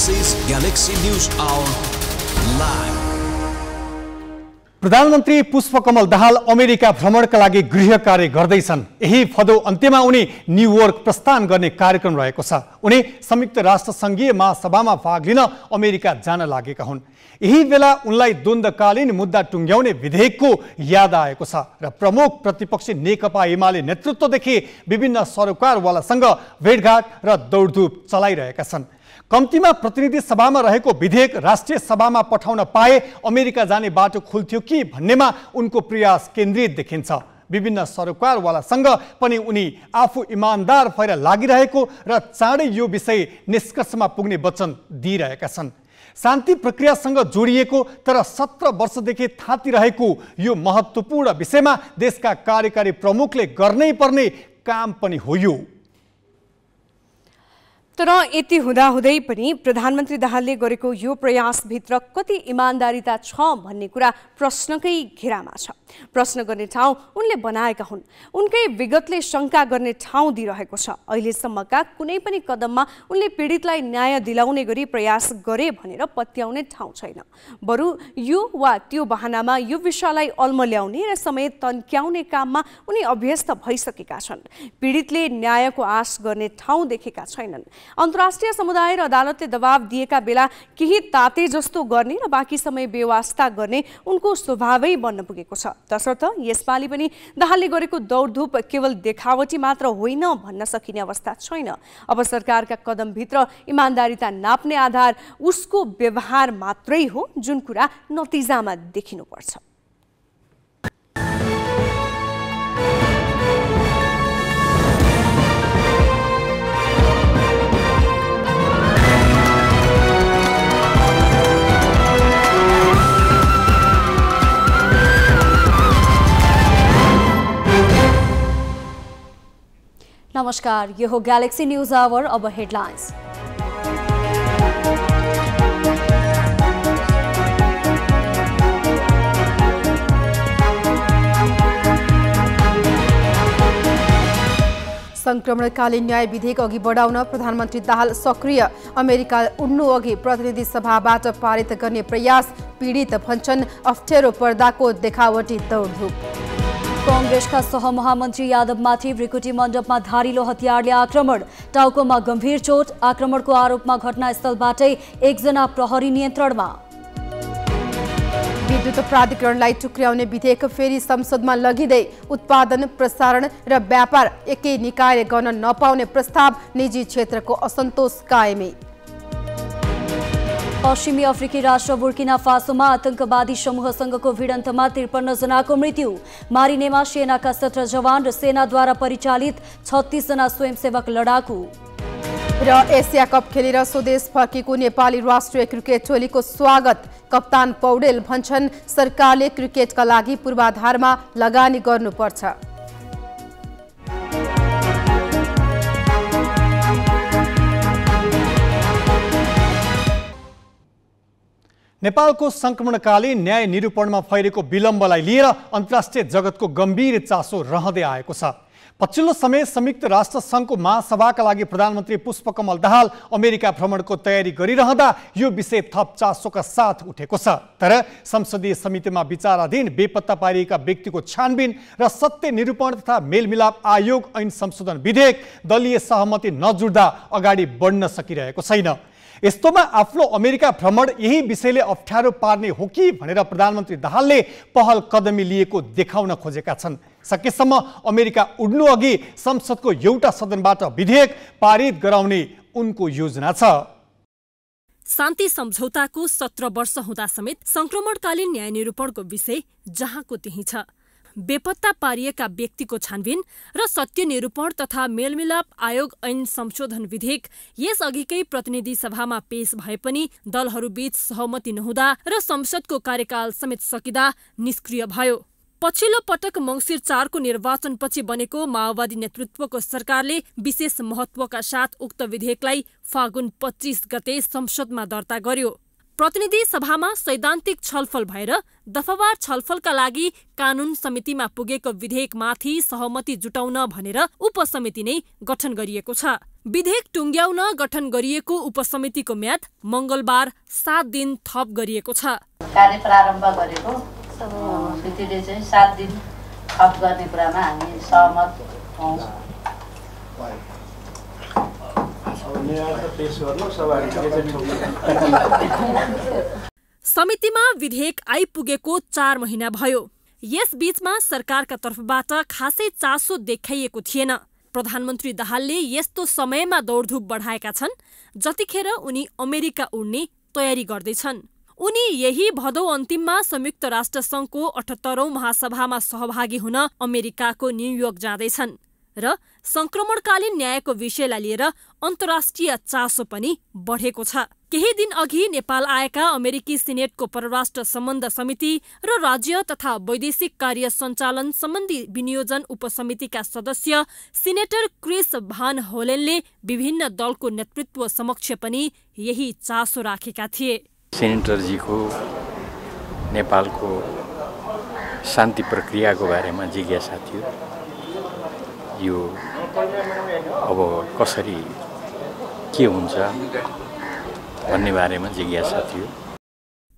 This is Galaxy News Hour प्रधानमन्त्री Pushpa Kamal Dahal America भ्रमणका लागि गृह कार्य गर्दैछन् यही फदो अन्त्यमा उनी न्युयोर्क प्रस्थान गर्ने कार्यक्रम रहेको छ उनी संयुक्त राष्ट्र सङ्घीय महासभामा भाग लिन अमेरिका जान लागेका हुन् यही बेला उनलाई द्वन्द्वकालीन मुद्दा टुङ्ग्याउने विधेयकको याद आएको छ र प्रमुख प्रतिपक्षी नेकपा एमाले नेतृत्वदेखि विभिन्न सरोकारवालासँग भेटघाट र दौडधुप चलाइरहेका छन् में प्रतिनिधि सभा में रहकर विधेयक राष्ट्रीय सभा में पठाउन पाए अमेरिका जाने बाटो खुल्थ्यो कि भन्नेमा उनको प्रयास केन्द्रित देखिन्छ विभिन्न सरकारवालासँग पनि उनी आफू इमान्दार भएर लागिरहेको र चाँडै यो विषय निष्कर्षमा पुग्ने वचन दी छन् शान्ति प्रक्रियासँग जोडिएको तर वर्षदि थाती थाँतिरहेको यो में देश का कार्यकारी प्रमुख गर्नै पर्ने काम पनि हो यो तर यति हुँदाहुँदै पनि प्रधानमन्त्री दाहालले गरेको यो प्रयासभित्र कति इमान्दारिता छ भन्ने कुरा प्रश्नकै घेरामा छ प्रश्न गर्ने ठाउँ उनले बनाएका हुन् उनकै विगतले शङ्का गर्ने ठाउँ दिइरहेको छ अहिलेसम्मका कुनै पनि कदममा उनले पीडितलाई न्याय दिलाउने गरी प्रयास गरे भनेर पत्याउने ठाउँ छैन बरु यो वा त्यो बहानामा यो विषयलाई ल्याउने र समय तन्क्याउने काममा उनी अभ्यस्त भइसकेका छन् पीडितले न्यायको आश गर्ने ठाउँ देखेका छैनन् अन्तर्राष्ट्रिय समुदाय र अदालतले दबाव दिएका बेला केही ताते जस्तो गर्ने र बाँकी समय व्यवस्था गर्ने उनको स्वभावै बन्न पुगेको छ तसर्थ यसपालि पनि दाहालले गरेको दौडधुप केवल देखावटी मात्र होइन भन्न सकिने अवस्था छैन अब सरकारका कदमभित्र इमान्दारिता नाप्ने आधार उसको व्यवहार मात्रै हो जुन कुरा नतिजामा देखिनुपर्छ नमस्कार यो हो ग्यालेक्सी न्युज आवर अब हेडलाइन्स सङ्क्रमणकालीन न्याय विधेयक अघि बढाउन प्रधानमन्त्री दाहाल सक्रिय अमेरिका उड्नु अघि प्रतिनिधि सभाबाट पारित गर्ने प्रयास पीडित भन्छन् अप्ठ्यारो पर्दाको देखावटी दौडधुप कङ्ग्रेसका सहमहामन्त्री यादवमाथि भ्रिकुटी मण्डपमा धारिलो हतियारले आक्रमण टाउकोमा गम्भीर चोट आक्रमणको आरोपमा घटनास्थलबाटै एकजना प्रहरी नियन्त्रणमा विद्युत प्राधिकरणलाई टुक्र्याउने विधेयक फेरि संसदमा लगिँदै उत्पादन प्रसारण र व्यापार एकै निकायले गर्न नपाउने प्रस्ताव निजी क्षेत्रको असन्तोष कायमी पश्चिमी अफ्रिकी राष्ट्र बुर्किना फासोमा आतंकवादी समूहसँगको भिडन्तमा त्रिपन्न जनाको मृत्यु मारिनेमा सेनाका सत्र जवान र सेनाद्वारा परिचालित छत्तीसजना स्वयंसेवक लडाकु र एसिया कप खेलेर स्वदेश फर्केको नेपाली राष्ट्रिय क्रिकेट टोलीको स्वागत कप्तान पौडेल भन्छन् सरकारले क्रिकेटका लागि पूर्वाधारमा लगानी गर्नुपर्छ नेपालको सङ्क्रमणकालीन न्याय निरूपणमा फैलेको विलम्बलाई लिएर अन्तर्राष्ट्रिय जगतको गम्भीर चासो रहँदै आएको छ पछिल्लो समय संयुक्त राष्ट्र सङ्घको महासभाका लागि प्रधानमन्त्री पुष्पकमल दाहाल अमेरिका भ्रमणको तयारी गरिरहँदा यो विषय थप चासोका साथ उठेको छ तर संसदीय समितिमा विचाराधीन बेपत्ता पारिएका व्यक्तिको छानबिन र सत्य निरूपण तथा मेलमिलाप आयोग ऐन संशोधन विधेयक दलीय सहमति नजुट्दा अगाडि बढ्न सकिरहेको छैन यस्तोमा आफ्नो अमेरिका भ्रमण यही विषयले अप्ठ्यारो पार्ने हो कि भनेर प्रधानमन्त्री दाहालले पहल कदमी लिएको देखाउन खोजेका छन् सकेसम्म अमेरिका उड्नु अघि संसदको एउटा सदनबाट विधेयक पारित गराउने उनको योजना छ शान्ति सम्झौताको सत्र वर्ष हुँदा समेत संक्रमणकालीन न्याय निरूपणको विषय जहाँको त्यही छ बेपत्ता पारिएका व्यक्तिको छानबिन र सत्य निरूपण तथा मेलमिलाप आयोग ऐन संशोधन विधेयक यसअघिकै प्रतिनिधि सभामा पेश भए पनि दलहरूबीच सहमति नहुँदा र संसदको कार्यकाल समेत सकिँदा निष्क्रिय भयो पछिल्लो पटक मङ्सिर चारको निर्वाचनपछि बनेको माओवादी नेतृत्वको सरकारले विशेष महत्वका साथ उक्त विधेयकलाई फागुन पच्चिस गते संसदमा दर्ता गर्यो प्रतिनिधि सभामा सैद्धान्तिक छलफल भएर दफावार छलफलका लागि कानून समितिमा पुगेको विधेयकमाथि सहमति जुटाउन भनेर उपसमिति नै गठन गरिएको छ विधेयक टुङ्ग्याउन गठन गरिएको उपसमितिको म्याद मङ्गलबार सात दिन थप गरिएको छ कार्य प्रारम्भ गरेको समितिले चाहिँ सात दिन थप गर्ने कुरामा हामी सहमत हौँ समितिमा विधेयक आइपुगेको चार महिना भयो यस बीचमा सरकारका तर्फबाट खासै चासो देखाइएको थिएन प्रधानमन्त्री दाहालले यस्तो समयमा दौडधुप बढाएका छन् जतिखेर उनी अमेरिका उड्ने तयारी गर्दैछन् उनी यही भदौ अन्तिममा संयुक्त राष्ट्र अठहत्तरौं महासभामा सहभागी हुन अमेरिकाको न्युयोर्क जाँदैछन् र संक्रमणकालीन न्यायको विषयलाई लिएर अन्तर्राष्ट्रिय चासो पनि बढेको छ केही दिन अघि नेपाल आएका अमेरिकी सिनेटको परराष्ट्र सम्बन्ध समिति र राज्य तथा वैदेशिक कार्य सञ्चालन सम्बन्धी विनियोजन उपसमितिका सदस्य सिनेटर क्रिस भान होलेनले विभिन्न दलको नेतृत्व समक्ष पनि यही चासो राखेका थिए सिनेटरजीको नेपालको शान्ति प्रक्रियाको बारेमा जिज्ञासा थियो यो अब कसरी के हुन्छ भन्ने बारेमा जिज्ञासा थियो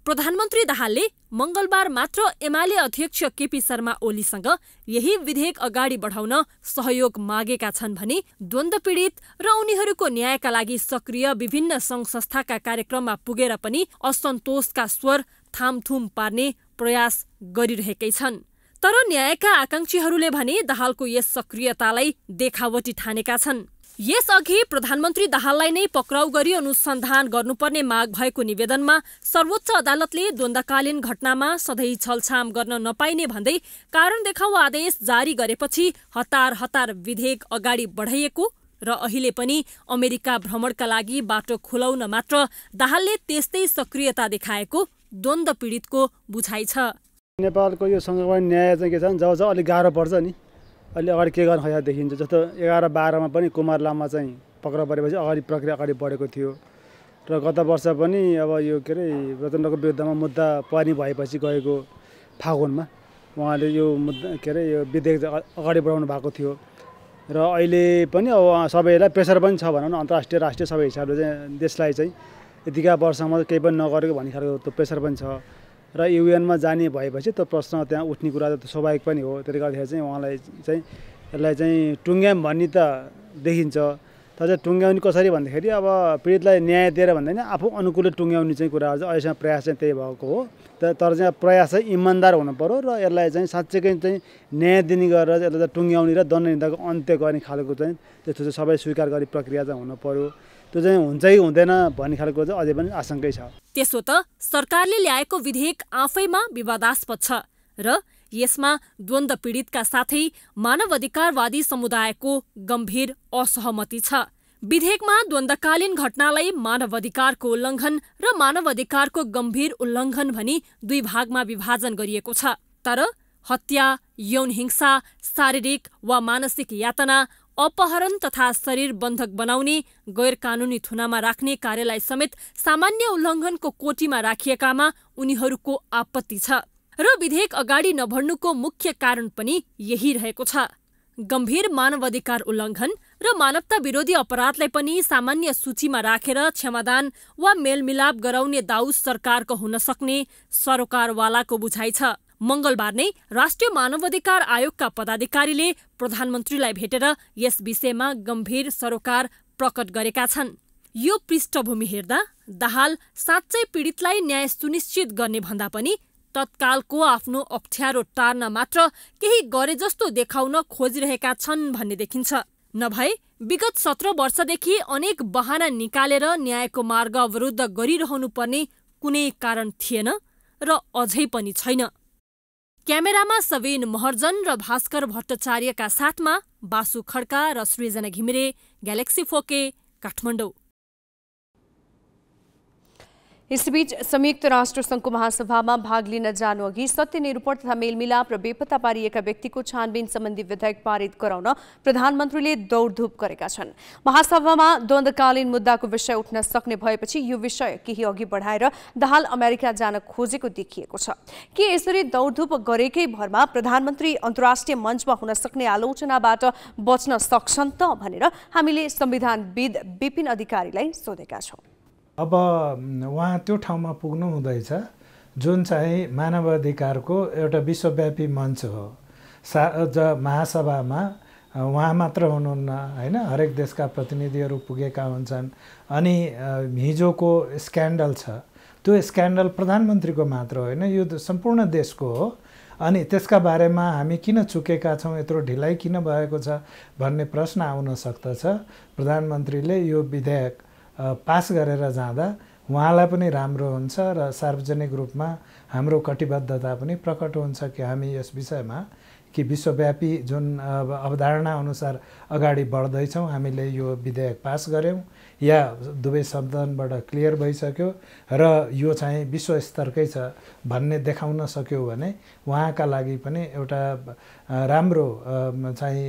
प्रधानमन्त्री दाहालले मङ्गलबार मात्र एमाले अध्यक्ष केपी शर्मा ओलीसँग यही विधेयक अगाडि बढाउन सहयोग मागेका छन् भने द्वन्द्वपीडित र उनीहरूको न्यायका लागि सक्रिय विभिन्न सङ्घ संस्थाका कार्यक्रममा पुगेर पनि असन्तोषका स्वर थामथुम पार्ने प्रयास गरिरहेकै छन् तर न्यायका आकाङ्क्षीहरूले भने दाहालको यस सक्रियतालाई देखावटी ठानेका छन् यसअघि प्रधानमन्त्री दाहाललाई नै पक्राउ गरी अनुसन्धान गर्नुपर्ने माग भएको निवेदनमा सर्वोच्च अदालतले द्वन्दकालीन घटनामा सधैँ छलछाम गर्न नपाइने भन्दै कारण देखाउ आदेश जारी गरेपछि हतार हतार विधेयक अगाडि बढाइएको र अहिले पनि अमेरिका भ्रमणका लागि बाटो खुलाउन मात्र दाहालले त्यस्तै सक्रियता देखाएको द्वन्द पीडितको बुझाइ छ नेपालको यो न्याय चाहिँ के छ जब जब अलिक गाह्रो पर्छ नि अहिले अगाडि के गर्नु खोजेको देखिन्छ जस्तो एघार बाह्रमा पनि कुमार लामा चाहिँ पक्राउ परेपछि अगाडि प्रक्रिया अगाडि बढेको थियो र गत वर्ष पनि अब यो के अरे रतनटाको विरुद्धमा मुद्दा पानी भएपछि गएको फागुनमा उहाँले यो मुद्दा के अरे यो विधेयक अगाडि बढाउनु भएको थियो र अहिले पनि अब सबैलाई प्रेसर पनि छ भनौँ न अन्तर्राष्ट्रिय राष्ट्रिय सबै हिसाबले चाहिँ देशलाई चाहिँ यतिका वर्षमा केही पनि नगरेको भन्ने खालको त्यो प्रेसर पनि छ र युएनमा जाने भएपछि त्यो प्रश्न त्यहाँ उठ्ने कुरा त स्वाभाविक पनि हो त्यसले गर्दाखेरि चाहिँ उहाँलाई चाहिँ यसलाई चाहिँ टुङ्ग्याम भन्ने त देखिन्छ तर चाहिँ टुङ्ग्याउने कसरी भन्दाखेरि अब पीडितलाई न्याय दिएर भन्दैन आफू अनुकूल टुङ्ग्याउने चाहिँ कुरा चाहिँ अहिलेसम्म प्रयास चाहिँ त्यही भएको हो तर चाहिँ प्रयास चाहिँ इमान्दार पऱ्यो र यसलाई चाहिँ साँच्चैकै चाहिँ न्याय दिने गरेर यसलाई चाहिँ टुङ्ग्याउने र दण्डनिन्दाको अन्त्य गर्ने खालको चाहिँ त्यस्तो चाहिँ सबै स्वीकार गर्ने प्रक्रिया चाहिँ पऱ्यो त्यो चाहिँ हुन्छ हुँदैन भन्ने खालको चाहिँ अझै पनि आशंकै छ त्यसो त सरकारले ल्याएको विधेयक आफैमा विवादास्पद छ र यसमा द्वन्द पीडितका साथै मानव अधिकारवादी समुदायको गम्भीर असहमति छ विधेयकमा द्वन्दकालीन घटनालाई मानव अधिकारको उल्लङ्घन र मानव अधिकारको गम्भीर उल्लङ्घन भनी दुई भागमा विभाजन गरिएको छ तर हत्या यौन हिंसा शारीरिक वा मानसिक यातना अपहरण तथा शरीर बन्धक बनाउने गैर कानुनी थुनामा राख्ने कार्यलाई समेत सामान्य उल्लङ्घनको कोटीमा राखिएकामा उनीहरूको आपत्ति छ र विधेयक अगाडि नभर्नुको मुख्य कारण पनि यही रहेको छ गम्भीर मानवाधिकार उल्लङ्घन र मानवता विरोधी अपराधलाई पनि सामान्य सूचीमा राखेर क्षमादान वा मेलमिलाप गराउने दाउस सरकारको हुन सक्ने सरोकारवालाको बुझाइ छ मंगलबार नै राष्ट्रिय मानवाधिकार आयोगका पदाधिकारीले प्रधानमन्त्रीलाई भेटेर यस विषयमा गम्भीर सरोकार प्रकट गरेका छन् यो पृष्ठभूमि हेर्दा दाहाल साँच्चै पीडितलाई न्याय सुनिश्चित गर्ने भन्दा पनि तत्कालको आफ्नो अप्ठ्यारो टार्न मात्र केही गरे जस्तो देखाउन खोजिरहेका छन् भन्ने देखिन्छ नभए विगत सत्र वर्षदेखि अनेक बहाना निकालेर न्यायको मार्ग अवरुद्ध गरिरहनु पर्ने कुनै कारण थिएन र अझै पनि छैन क्यामेरामा सवेन महर्जन र भास्कर भट्टाचार्यका साथमा बासु खड्का र सृजना घिमिरे ग्यालेक्सी फोके काठमाडौँ यसैबीच संयुक्त राष्ट्र संघको महासभामा भाग लिन जानु अघि सत्य निरूपण तथा मेलमिलाप र बेपत्ता पारिएका व्यक्तिको छानबिन सम्बन्धी विधेयक पारित गराउन प्रधानमन्त्रीले दौडधुप गरेका छन् महासभामा द्वन्दकालीन मुद्दाको विषय उठ्न सक्ने भएपछि यो विषय केही अघि बढाएर दहाल अमेरिका जान खोजेको देखिएको छ के यसरी दौडधुप गरेकै भरमा प्रधानमन्त्री अन्तर्राष्ट्रिय मञ्चमा हुन सक्ने आलोचनाबाट बच्न सक्छन् त भनेर हामीले संविधानविद विपिन अधिकारीलाई सोधेका छौँ अब उहाँ त्यो ठाउँमा पुग्नु हुँदैछ जुन चाहिँ मानवाधिकारको एउटा विश्वव्यापी मञ्च हो सा ज महासभामा उहाँ मात्र हुनुहुन्न होइन हरेक देशका प्रतिनिधिहरू पुगेका हुन्छन् अनि हिजोको स्क्यान्डल छ त्यो स्क्यान्डल प्रधानमन्त्रीको मात्र होइन यो सम्पूर्ण देशको हो अनि त्यसका बारेमा हामी किन चुकेका छौँ यत्रो ढिलाइ किन भएको छ भन्ने प्रश्न आउन सक्दछ प्रधानमन्त्रीले यो विधेयक पास गरेर जाँदा उहाँलाई पनि राम्रो हुन्छ र सार्वजनिक रूपमा हाम्रो कटिबद्धता पनि प्रकट हुन्छ कि हामी यस विषयमा कि विश्वव्यापी जुन अवधारणा अनुसार अगाडि बढ्दैछौँ हामीले यो विधेयक पास गऱ्यौँ या दुवै सदनबाट क्लियर भइसक्यो र यो चाहिँ विश्व स्तरकै छ भन्ने देखाउन सक्यो भने उहाँका लागि पनि एउटा राम्रो चाहिँ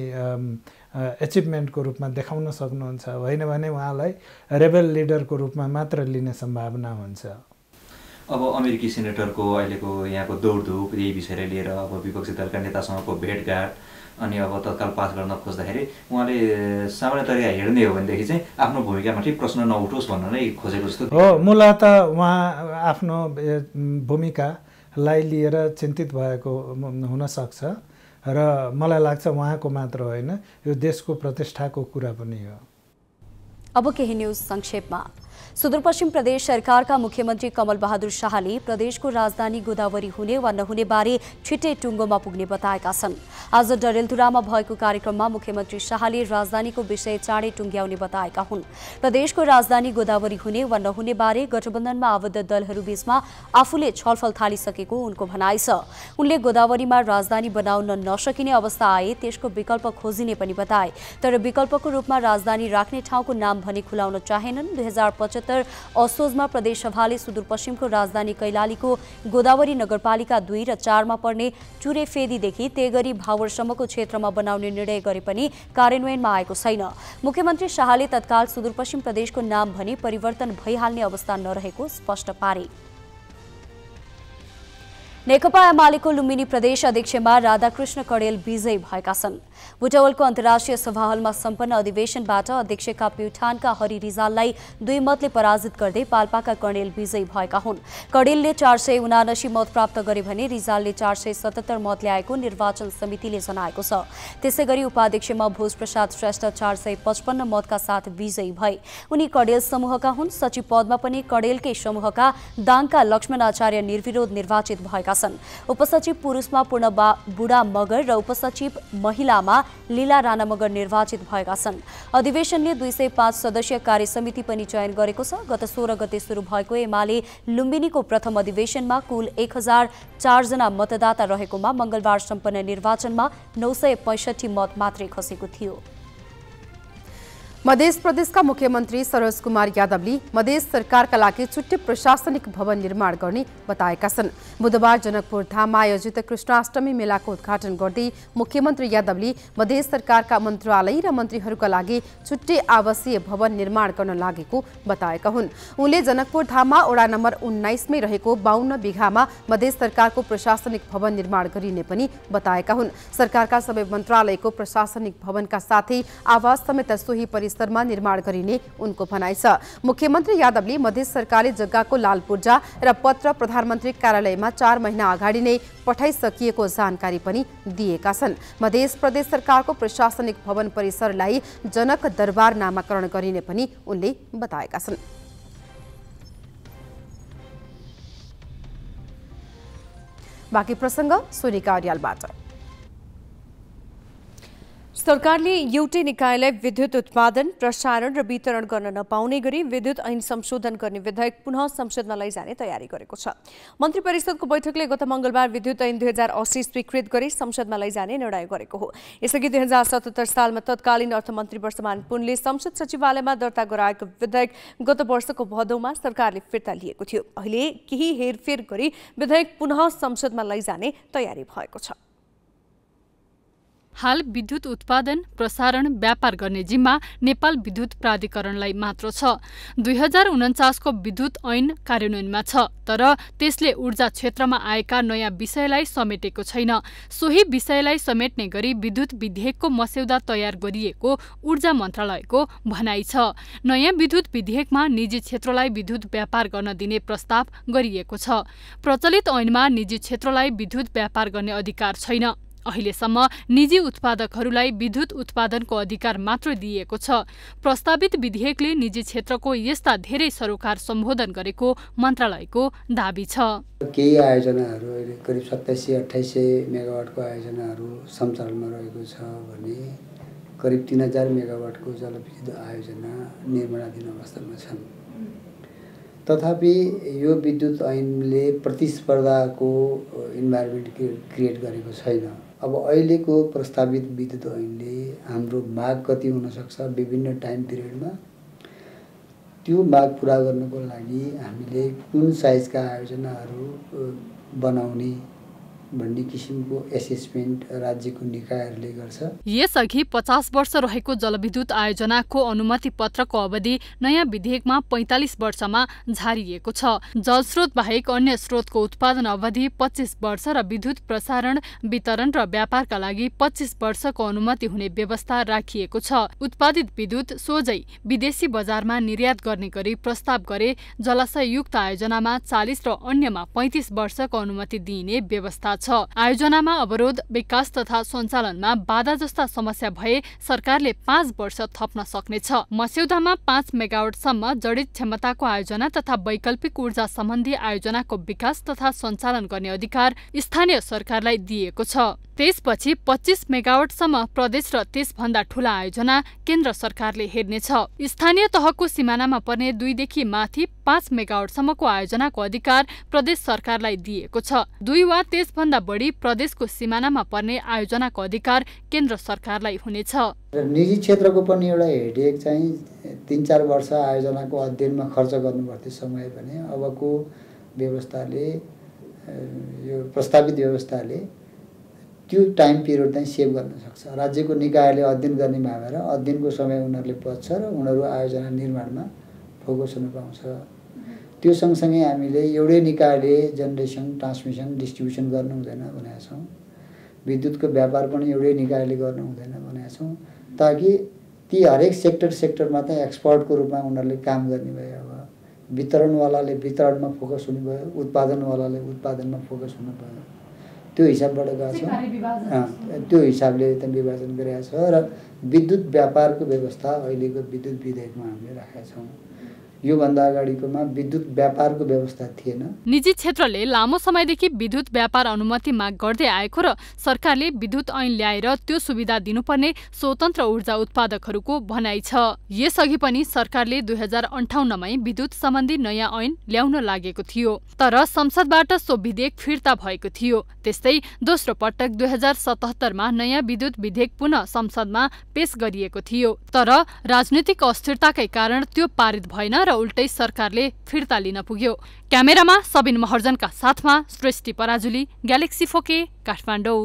एचिभमेन्टको रूपमा देखाउन सक्नुहुन्छ होइन भने उहाँलाई रेबल लिडरको रूपमा मात्र लिने सम्भावना हुन्छ अब अमेरिकी सेनेटरको अहिलेको यहाँको दौडधुप यही विषयलाई लिएर अब विपक्षी दलका नेतासँगको भेटघाट अनि अब तत्काल पास गर्न खोज्दाखेरि उहाँले सामान्य तरिका हेर्ने हो भनेदेखि चाहिँ आफ्नो भूमिकामाथि प्रश्न नउठोस् भन्न नै खोजेको जस्तो हो मूलत उहाँ आफ्नो भूमिकालाई लिएर चिन्तित भएको हुनसक्छ र मलाई लाग्छ उहाँको मात्र होइन यो देशको प्रतिष्ठाको कुरा पनि हो अब केही न्युज संक्षेपमा सुदूरपश्चिम प्रदेश सरकारका मुख्यमन्त्री कमल बहादुर शाहले प्रदेशको राजधानी गोदावरी हुने वा नहुने बारे छिट्टै टुङ्गोमा पुग्ने बताएका छन् आज डरेलधुरामा भएको कार्यक्रममा मुख्यमन्त्री शाहले राजधानीको विषय चाँडै टुङ्ग्याउने बताएका हुन् प्रदेशको राजधानी गोदावरी हुने वा नहुने बारे गठबन्धनमा आबद्ध दलहरूबीचमा आफूले छलफल थालिसकेको उनको भनाइ छ उनले गोदावरीमा राजधानी बनाउन नसकिने अवस्था आए त्यसको विकल्प खोजिने पनि बताए तर विकल्पको रूपमा राजधानी राख्ने ठाउँको नाम भने खुलाउन चाहेनन् दुई पचहत्तर असोजमा प्रदेशसभाले सुदूरपश्चिमको राजधानी कैलालीको गोदावरी नगरपालिका दुई र चारमा पर्ने चुरेफेदीदेखि तेगरी भावरसम्मको क्षेत्रमा बनाउने निर्णय गरे पनि कार्यान्वयनमा आएको छैन मुख्यमन्त्री शाहले तत्काल सुदूरपश्चिम प्रदेशको नाम भनी परिवर्तन भइहाल्ने अवस्था नरहेको स्पष्ट पारे नेकपा एमालेको लुम्बिनी प्रदेश अध्यक्षमा राधाकृष्ण कडेल विजयी भएका छन् बुटवलको अन्तर्राष्ट्रिय सभा हलमा सम्पन्न अधिवेशनबाट अध्यक्षका प्युठानका हरि रिजाललाई दुई मतले पराजित गर्दै पाल्पाका कर्णेल विजयी भएका हुन् कर्णेलले चार सय उनासी मत प्राप्त गरे भने रिजालले चार सय सतहत्तर मत ल्याएको निर्वाचन समितिले जनाएको छ त्यसै गरी उपाध्यक्षमा भोजप्रसाद श्रेष्ठ चार सय पचपन्न मतका साथ विजयी भए उनी कडेल समूहका हुन् सचिव पदमा पनि कडेलकै समूहका दाङका लक्ष्मण आचार्य निर्विरोध निर्वाचित भएका छन् उपसचिव पुरुषमा पूर्ण बुढा मगर र उपसचिव महिलामा पदमा लीला राणामगर निर्वाचित भएका छन् अधिवेशनले दुई सय पाँच सदस्यीय कार्य समिति पनि चयन गरेको छ गत सोह्र गते सुरु भएको एमाले लुम्बिनीको प्रथम अधिवेशनमा कुल एक हजार चारजना मतदाता रहेकोमा मङ्गलबार सम्पन्न निर्वाचनमा नौ सय पैँसठी मत मात्रै खसेको थियो मधेस प्रदेशका मुख्यमन्त्री सरोज कुमार यादवले मधेस सरकारका लागि छुट्टै प्रशासनिक भवन निर्माण गर्ने बताएका छन् बुधबार जनकपुर धाममा आयोजित कृष्णाष्टमी मेलाको उद्घाटन गर्दै मुख्यमन्त्री यादवले मधेस सरकारका मन्त्रालय र मन्त्रीहरूका लागि छुट्टै आवासीय भवन निर्माण गर्न लागेको बताएका हुन् उनले जनकपुर धाममा ओडा नम्बर उन्नाइसमै रहेको बाहन्न बिघामा मधेस सरकारको प्रशासनिक भवन निर्माण गरिने पनि बताएका हुन् सरकारका सबै मन्त्रालयको प्रशासनिक भवनका साथै आवास समेत सोही परि स्तरमा निर्माण गरिने उनको भनाइ छ मुख्यमन्त्री यादवले मधेस सरकारले जग्गाको लाल पूर्जा र पत्र प्रधानमन्त्री कार्यालयमा चार महिना अगाडि नै पठाइसकिएको जानकारी पनि दिएका छन् मधेस प्रदेश सरकारको प्रशासनिक भवन परिसरलाई जनक दरबार नामाकरण गरिने पनि उनले बताएका छन् बाँकी प्रसङ्ग अर्यालबाट सरकारले एउटै निकायलाई विद्युत उत्पादन प्रसारण र वितरण गर्न नपाउने गरी विद्युत ऐन संशोधन गर्ने विधेयक पुनः संसदमा लैजाने तयारी गरेको छ मन्त्री परिषदको बैठकले गत मंगलबार विद्युत ऐन दुई हजार अस्सी स्वीकृत गरी संसदमा लैजाने निर्णय गरेको हो यसअघि दुई हजार सतहत्तर सालमा तत्कालीन अर्थमन्त्री वर्षमान पुनले संसद सचिवालयमा दर्ता गराएको विधेयक गत वर्षको भदौमा सरकारले फिर्ता लिएको थियो अहिले केही हेरफेर गरी विधेयक पुनः संसदमा लैजाने तयारी भएको छ हाल विद्युत उत्पादन प्रसारण व्यापार गर्ने जिम्मा नेपाल विद्युत प्राधिकरणलाई मात्र छ दुई हजार उन्चासको विद्युत ऐन कार्यान्वयनमा छ तर त्यसले ऊर्जा क्षेत्रमा आएका नयाँ विषयलाई समेटेको छैन सोही विषयलाई समेट्ने गरी विद्युत विधेयकको मस्यौदा तयार गरिएको ऊर्जा मन्त्रालयको भनाइ छ नयाँ विद्युत विधेयकमा निजी क्षेत्रलाई विद्युत व्यापार गर्न दिने प्रस्ताव गरिएको छ प्रचलित ऐनमा निजी क्षेत्रलाई विद्युत व्यापार गर्ने अधिकार छैन अहिलेसम्म निजी उत्पादकहरूलाई विद्युत उत्पादनको अधिकार मात्र दिइएको छ प्रस्तावित विधेयकले निजी क्षेत्रको यस्ता धेरै सरोकार सम्बोधन गरेको मन्त्रालयको दावी छ केही आयोजनाहरू अहिले करिब सत्ताइस अठाइस सय मेगावाटको आयोजनाहरू सञ्चालनमा रहेको छ भने करिब तिन हजार मेगावाटको जलविद्युत आयोजना निर्माणाधीन अवस्थामा छन् तथापि यो विद्युत ऐनले प्रतिस्पर्धाको इन्भाइरोमेन्ट क्रिएट गरेको छैन अब अहिलेको प्रस्तावित विद्युत ऐनले हाम्रो माग कति हुनसक्छ विभिन्न टाइम पिरियडमा त्यो माग पुरा गर्नको लागि हामीले कुन साइजका आयोजनाहरू बनाउने भन्ने किसिमको एसेसमेन्ट राज्यको निकायहरूले गर्छ यसअघि पचास वर्ष रहेको जलविद्युत आयोजनाको अनुमति पत्रको अवधि नयाँ विधेयकमा पैँतालिस वर्षमा झारिएको छ जलस्रोत बाहेक अन्य स्रोतको उत्पादन अवधि पच्चिस वर्ष र विद्युत प्रसारण वितरण र व्यापारका लागि पच्चिस वर्षको अनुमति हुने व्यवस्था राखिएको छ उत्पादित विद्युत सोझै विदेशी बजारमा निर्यात गर्ने गरी प्रस्ताव गरे जलाशययुक्त आयोजनामा चालिस र अन्यमा पैँतिस वर्षको अनुमति दिइने व्यवस्था छ आयोजनामा अवरोध विकास तथा सञ्चालनमा बाधा जस्ता समस्या भए सरकारले पाँच वर्ष थप्न सक्नेछ मस्यौदामा पाँच मेगावटसम्म जडित क्षमताको आयोजना तथा वैकल्पिक ऊर्जा सम्बन्धी आयोजनाको विकास तथा सञ्चालन गर्ने अधिकार स्थानीय सरकारलाई दिएको छ त्यसपछि पच्चिस मेगावटसम्म प्रदेश र त्यसभन्दा ठूला आयोजना केन्द्र सरकारले हेर्नेछ स्थानीय तहको सिमानामा पर्ने दुईदेखि माथि पाँच मेगावटसम्मको आयोजनाको अधिकार प्रदेश सरकारलाई दिएको छ दुई वा त्यसभन्दा बढी प्रदेशको सिमानामा पर्ने आयोजनाको अधिकार केन्द्र सरकारलाई हुनेछ निजी क्षेत्रको पनि एउटा हेडेक चाहिँ तिन चार वर्ष आयोजनाको अध्ययनमा खर्च गर्नुपर्थ्यो समय भने अबको व्यवस्थाले यो प्रस्तावित व्यवस्थाले त्यो टाइम पिरियड चाहिँ सेभ गर्न सक्छ राज्यको निकायले अध्ययन गर्ने भएर अध्ययनको समय उनीहरूले बच्छ र उनीहरू आयोजना निर्माणमा फोकस हुन पाउँछ त्यो सँगसँगै हामीले एउटै निकायले जेनेरेसन ट्रान्समिसन डिस्ट्रिब्युसन गर्नु हुँदैन भनेका छौँ विद्युतको व्यापार पनि एउटै निकायले गर्नु हुँदैन भनेका छौँ ताकि ती हरेक सेक्टर सेक्टरमा चाहिँ एक्सपर्टको रूपमा उनीहरूले काम गर्ने भयो अब वितरणवालाले वितरणमा फोकस भयो उत्पादनवालाले उत्पादनमा फोकस हुनुभयो त्यो हिसाबबाट गएको छ त्यो हिसाबले त विभाजन गरेका छ र विद्युत व्यापारको व्यवस्था अहिलेको विद्युत विधेयकमा हामीले राखेका छौँ योभन्दा अगाडिकोमा विद्युत व्यापारको व्यवस्था थिएन निजी क्षेत्रले लामो समयदेखि विद्युत व्यापार अनुमति माग गर्दै आएको र सरकारले विद्युत ऐन ल्याएर त्यो सुविधा दिनुपर्ने स्वतन्त्र ऊर्जा उत्पादकहरूको भनाइ छ यसअघि पनि सरकारले दुई हजार अन्ठाउन्नमै विद्युत सम्बन्धी नयाँ ऐन ल्याउन लागेको थियो तर संसदबाट सो विधेयक फिर्ता भएको थियो त्यस्तै दोस्रो पटक दुई हजार सतहत्तरमा नयाँ विद्युत विधेयक पुनः संसदमा पेश गरिएको थियो तर राजनैतिक अस्थिरताकै कारण त्यो पारित भएन र उल्टै सरकारले फिर्ता लिन पुग्यो क्यामेरामा सबिन महर्जनका साथमा सृष्टि पराजुली ग्यालेक्सी फोके काठमाडौँ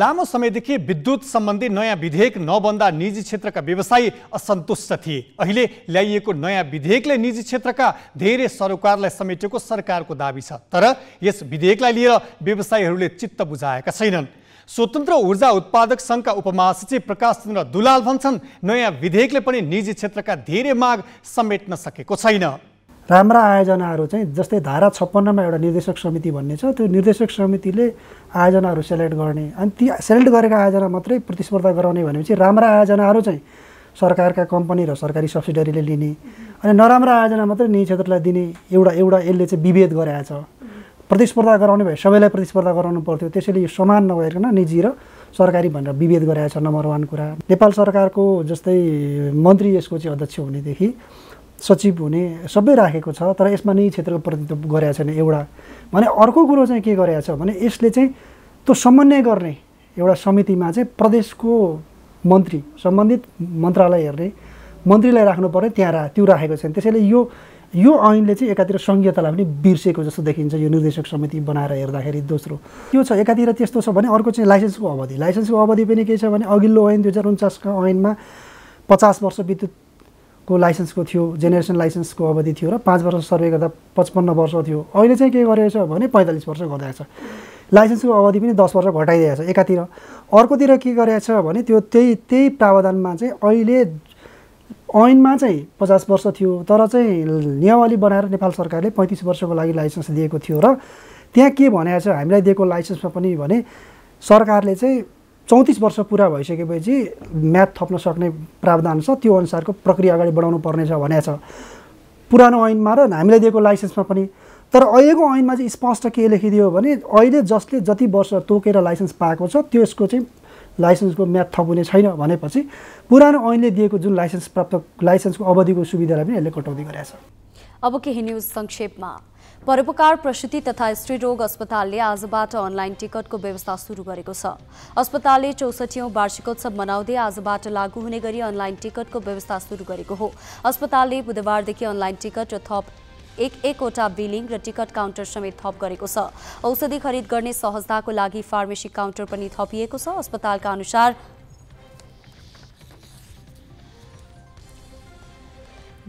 लामो समयदेखि विद्युत सम्बन्धी नयाँ विधेयक नबन्दा निजी क्षेत्रका व्यवसायी असन्तुष्ट थिए अहिले ल्याइएको नयाँ विधेयकले निजी क्षेत्रका धेरै सरोकारलाई समेटेको सरकारको दावी छ तर यस विधेयकलाई लिएर व्यवसायीहरूले चित्त बुझाएका छैनन् स्वतन्त्र ऊर्जा उत्पादक सङ्घका उपमहासचिव प्रकाश चन्द्र दुलाल भन्छन् नयाँ विधेयकले पनि निजी क्षेत्रका धेरै माग समेट्न सकेको छैन राम्रा आयोजनाहरू चाहिँ जस्तै धारा छप्पन्नमा एउटा निर्देशक समिति भन्ने छ त्यो निर्देशक समितिले आयोजनाहरू सेलेक्ट गर्ने अनि ती सेलेक्ट गरेका आयोजना मात्रै प्रतिस्पर्धा गराउने भनेपछि राम्रा आयोजनाहरू चाहिँ सरकारका कम्पनी र सरकारी सब्सिडरीले लिने अनि नराम्रा आयोजना मात्रै निजी क्षेत्रलाई दिने एउटा एउटा यसले चाहिँ विभेद गराएको छ प्रतिस्पर्धा गराउने भए सबैलाई प्रतिस्पर्धा गराउनु पर्थ्यो त्यसैले यो समान नभइकन निजी र सरकारी भनेर विभेद गराएछ नम्बर वान कुरा नेपाल सरकारको जस्तै मन्त्री यसको चाहिँ अध्यक्ष हुनेदेखि सचिव हुने सबै राखेको छ तर यसमा नै क्षेत्रको प्रतिनिधित्व गराएको छैन एउटा भने अर्को कुरो चाहिँ के गराएको छ भने यसले चाहिँ त्यो समन्वय गर्ने एउटा समितिमा चाहिँ प्रदेशको मन्त्री सम्बन्धित मन्त्रालय हेर्ने मन्त्रीलाई राख्नु पऱ्यो त्यहाँ रा त्यो राखेको छैन त्यसैले यो यो ऐनले चाहिँ एकातिर सङ्घीयतालाई पनि बिर्सेको जस्तो देखिन्छ यो निर्देशक समिति बनाएर हेर्दाखेरि दोस्रो यो छ एकातिर त्यस्तो छ भने अर्को चाहिँ लाइसेन्सको अवधि लाइसेन्सको अवधि पनि के छ भने अघिल्लो ऐन दुई हजार उन्चासको ऐनमा पचास वर्ष विद्युतको लाइसेन्सको थियो जेनेरेसन लाइसेन्सको अवधि थियो र पाँच वर्ष सर्वे गर्दा पचपन्न वर्ष थियो अहिले चाहिँ के गरेको छ भने पैँतालिस वर्ष छ लाइसेन्सको अवधि पनि दस वर्ष घटाइदिएको छ एकातिर अर्कोतिर के गरेको छ भने त्यो त्यही त्यही प्रावधानमा चाहिँ अहिले ऐनमा चाहिँ पचास वर्ष थियो तर चाहिँ नियावली बनाएर नेपाल सरकारले पैँतिस वर्षको लागि लाइसेन्स दिएको थियो र त्यहाँ के भने छ हामीलाई दिएको लाइसेन्समा पनि भने सरकारले चाहिँ चौतिस वर्ष पुरा भइसकेपछि म्याथ थप्न सक्ने प्रावधान छ त्यो अनुसारको प्रक्रिया अगाडि बढाउनु पर्नेछ भनेको छ पुरानो ऐनमा र हामीलाई दिएको लाइसेन्समा पनि तर अहिलेको ऐनमा चाहिँ स्पष्ट के लेखिदियो भने अहिले जसले जति वर्ष तोकेर लाइसेन्स पाएको छ त्यसको चाहिँ लाइसेन्सको म्याद थपुने छैन भनेपछि पुरानो ऐनले दिएको जुन लाइसेन्स प्राप्त लाइसेन्सको अवधिको सुविधालाई पनि यसले कटौती गरेछ अब केही न्युज संक्षेपमा परोपकार प्रसुति तथा स्त्रीरोग अस्पतालले आजबाट अनलाइन टिकटको व्यवस्था सुरु गरेको छ अस्पतालले चौसठीौँ वार्षिकोत्सव मनाउँदै आजबाट लागू हुने गरी अनलाइन टिकटको व्यवस्था सुरु गरेको हो अस्पतालले बुधबारदेखि अनलाइन टिकट र थप एक एकवटा बिलिङ र टिकट काउन्टर समेत थप गरेको छ औषधि खरिद गर्ने सहजताको लागि फार्मेसी काउन्टर पनि थपिएको छ अस्पतालका अनुसार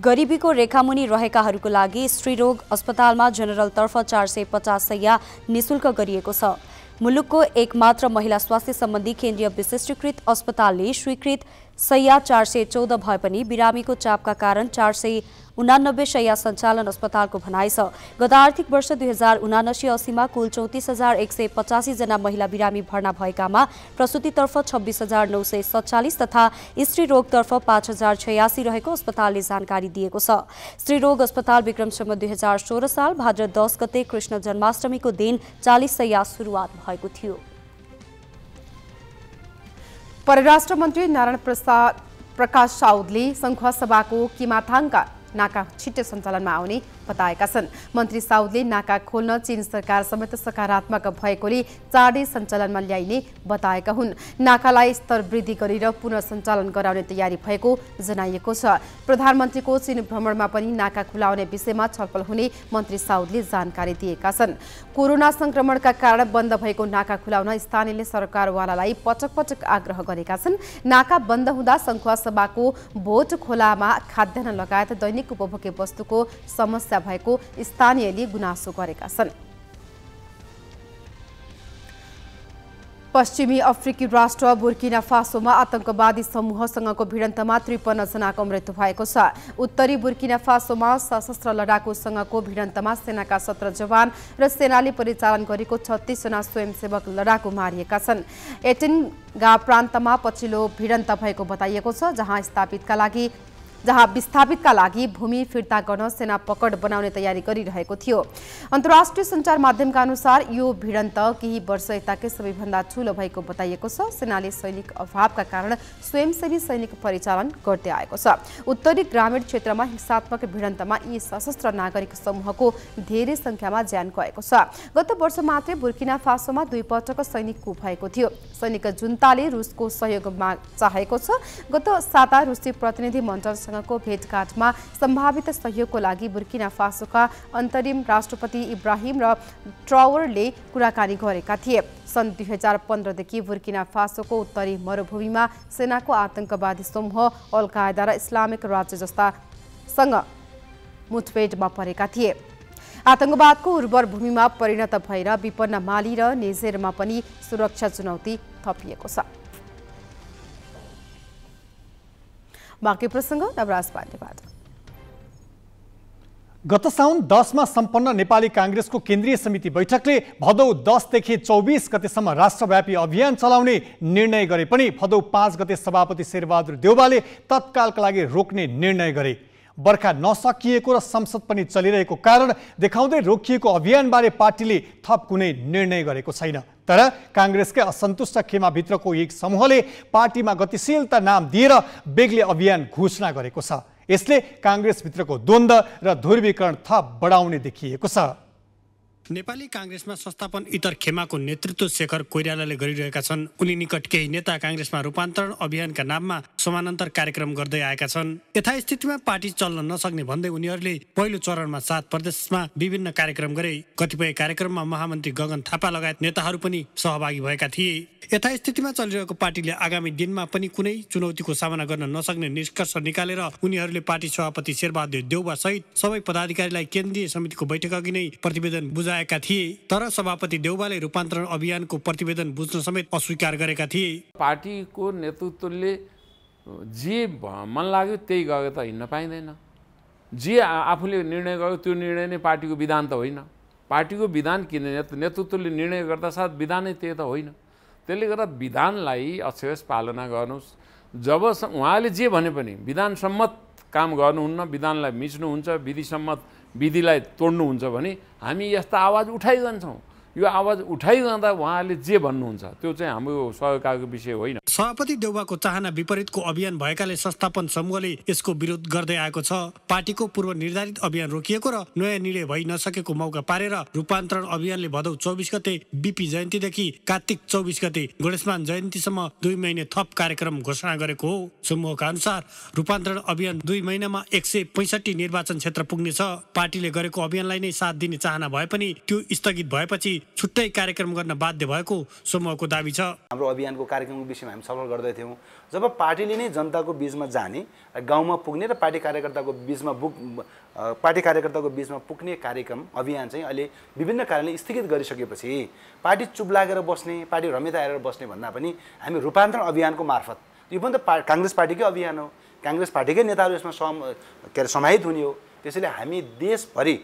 गरिबीको रेखामुनि रहेकाहरूको लागि श्रीरोग अस्पतालमा तर्फ चार सय पचास सय निशुल्क गरिएको छ मुलुकको एकमात्र महिला स्वास्थ्य सम्बन्धी केन्द्रीय विशिष्टीकृत अस्पतालले स्वीकृत सया चार सय चौध भए पनि बिरामीको चापका कारण चार सय उनानब्बे सय सञ्चालन अस्पतालको भनाइ छ गत आर्थिक वर्ष दुई हजार उनासी असीमा कुल चौतिस हजार एक सय पचासीजना महिला बिरामी भर्ना भएकामा प्रसुतितर्फ छब्बिस हजार नौ सय सत्तालिस तथा स्त्री रोगतर्फ पाँच हजार छयासी रहेको अस्पतालले जानकारी दिएको छ स्त्रीरोग अस्पताल विक्रमसम्म दुई हजार सोह्र साल भाद्र दस गते कृष्ण जन्माष्टमीको दिन चालिस सय सुरुवात भएको थियो परराष्ट्र मन्त्री नारायण प्रसाद प्रकाश साउदले संघ सभाको किमाथाङका नाका छिट्टै सञ्चालनमा आउने बताएका छन् मन्त्री साउदले नाका खोल्न चीन सरकार समेत सकारात्मक भएकोले चाँडै सञ्चालनमा ल्याइने बताएका हुन् नाकालाई स्तर वृद्धि गरेर पुनः सञ्चालन गराउने तयारी भएको जनाइएको छ प्रधानमन्त्रीको चीन भ्रमणमा पनि नाका खुलाउने विषयमा छलफल हुने मन्त्री साउदले जानकारी दिएका छन् कोरोना संक्रमणका कारण बन्द भएको नाका खुलाउन स्थानीयले सरकारवालालाई पटक पटक आग्रह गरेका छन् नाका बन्द हुँदा सङ्खुवा सभाको भोट खोलामा खाद्यान्न लगायत दैनिक उपभोग्य वस्तुको समस्या हत्या भएको स्थानीयले गुनासो गरेका छन् पश्चिमी अफ्रिकी राष्ट्र बुर्किना फासोमा आतंकवादी समूहसँगको भिडन्तमा त्रिपन्न जनाको मृत्यु भएको छ उत्तरी बुर्किना फासोमा सशस्त्र लडाकुसँगको भिडन्तमा सेनाका सत्र जवान र सेनाले परिचालन गरेको छत्तिसजना स्वयंसेवक लडाकु मारिएका छन् एटेनगा प्रान्तमा पछिल्लो भिडन्त भएको बताइएको छ जहाँ स्थापितका लागि जहाँ विस्थापितका लागि भूमि फिर्ता गर्न सेना पकड बनाउने तयारी गरिरहेको थियो अन्तर्राष्ट्रिय सञ्चार माध्यमका अनुसार यो भिडन्त केही वर्ष यताकै सबैभन्दा ठुलो भएको बताइएको छ सेनाले सैनिक अभावका कारण स्वयंसेवी सैनिक परिचालन गर्दै आएको छ उत्तरी ग्रामीण क्षेत्रमा हिंसात्मक भिडन्तमा यी सशस्त्र नागरिक समूहको धेरै सङ्ख्यामा ज्यान गएको छ गत वर्ष मात्रै बुर्किना फासोमा दुई पटक सैनिक कु भएको थियो सैनिक जुन्ताले रुसको सहयोग चाहेको छ गत साता रुसी प्रतिनिधि मण्डल राष्ट्रसङ्घको भेटघाटमा सम्भावित सहयोगको लागि बुर्किना फासोका अन्तरिम राष्ट्रपति इब्राहिम र ट्रावरले कुराकानी गरेका थिए सन् दुई हजार पन्ध्रदेखि बुर्किना फासोको उत्तरी मरूभूमिमा सेनाको आतंकवादी समूह अलकायदा र इस्लामिक राज्य जस्तासँग मुठभेडमा परेका थिए आतंकवादको उर्वर भूमिमा परिणत भएर विपन्न माली र नेजेरमा पनि सुरक्षा चुनौती थपिएको छ बाँकी प्रसङ्ग नवराज पाण्डेबाट गत साउन दसमा सम्पन्न नेपाली काङ्ग्रेसको केन्द्रीय समिति बैठकले भदौ दसदेखि चौबिस गतेसम्म राष्ट्रव्यापी अभियान चलाउने निर्णय गरे पनि भदौ पाँच गते सभापति शेरबहादुर देउवाले तत्कालका लागि रोक्ने निर्णय गरे बर्खा नसकिएको र संसद पनि चलिरहेको कारण देखाउँदै रोकिएको अभियानबारे पार्टीले थप कुनै निर्णय गरेको छैन तर काङ्ग्रेसकै असन्तुष्ट खेमाभित्रको एक समूहले पार्टीमा गतिशीलता नाम दिएर बेग्लै अभियान घोषणा गरेको छ यसले काङ्ग्रेसभित्रको द्वन्द्व र ध्रुवीकरण थप बढाउने देखिएको छ नेपाली काङ्ग्रेसमा संस्थापन इतर खेमाको नेतृत्व शेखर कोइरालाले गरिरहेका छन् उनी निकट केही नेता काङ्ग्रेसमा रूपान्तरण अभियानका नाममा समानान्तर कार्यक्रम गर्दै आएका छन् यथास्थितिमा पार्टी चल्न नसक्ने भन्दै उनीहरूले पहिलो चरणमा सात प्रदेशमा विभिन्न कार्यक्रम गरे कतिपय कार्यक्रममा महामन्त्री गगन थापा लगायत नेताहरू पनि सहभागी भएका थिए यथास्थितिमा चलिरहेको पार्टीले आगामी दिनमा पनि कुनै चुनौतीको सामना गर्न नसक्ने निष्कर्ष निकालेर उनीहरूले पार्टी सभापति शेरबहादुर देउबा सहित सबै पदाधिकारीलाई केन्द्रीय समितिको बैठक अघि नै प्रतिवेदन बुझाए गराएका थिए तर सभापति देउबाले रूपान्तरण अभियानको प्रतिवेदन बुझ्न समेत अस्वीकार गरेका थिए पार्टीको नेतृत्वले जे मन लाग्यो त्यही गएर त हिँड्न पाइँदैन जे आफूले निर्णय गर्यो त्यो निर्णय नै पार्टीको विधान त होइन पार्टीको विधान किन नेतृत्वले निर्णय गर्दा साथ विधान नै त्यही त होइन त्यसले गर्दा विधानलाई अक्षरस पालना गर्नुहोस् जब उहाँले जे भने पनि विधानसम्मत काम गर्नुहुन्न विधानलाई मिच्नुहुन्छ विधिसम्मत विधिलाई तोड्नुहुन्छ भने हामी यस्ता आवाज उठाइरहन्छौँ यो आवाज उठाइरहँदा उहाँले जे भन्नुहुन्छ त्यो चाहिँ हाम्रो सहयोगको विषय होइन सभापति देउवाको चाहना विपरीतको अभियान भएकाले संस्थापन समूहले यसको विरोध गर्दै आएको छ पार्टीको पूर्व निर्धारित अभियान रोकिएको र नयाँ निर्णय भइ नसकेको मौका पारेर रूपान्तरण अभियानले भदौ चौबिस गते बिपी जयन्तीदेखि कार्तिक चौबिस गते गणेशमान जयन्तीसम्म दुई महिने थप कार्यक्रम घोषणा गरेको हो समूहका अनुसार रूपान्तरण अभियान दुई महिनामा एक सय पैसठी निर्वाचन क्षेत्र पुग्नेछ पार्टीले गरेको अभियानलाई नै साथ दिने चाहना भए पनि त्यो स्थगित भएपछि छुट्टै कार्यक्रम गर्न बाध्य भएको समूहको दावी छ हाम्रो अभियानको कार्यक्रमको विषयमा हामी छलफल गर्दैथ्यौँ जब पार्टीले नै जनताको बिचमा जाने गाउँमा पुग्ने र पार्टी कार्यकर्ताको बिचमा बुक पार्टी कार्यकर्ताको बिचमा पुग्ने कार्यक्रम अभियान चाहिँ अहिले विभिन्न कारणले स्थगित गरिसकेपछि पार्टी चुप लागेर बस्ने पार्टी रमिता आएर बस्ने भन्दा पनि हामी रूपान्तरण अभियानको मार्फत यो पनि त पा काङ्ग्रेस पार्टीकै अभियान हो काङ्ग्रेस पार्टीकै नेताहरू यसमा सम के अरे समाहित हुने हो त्यसैले हामी देशभरि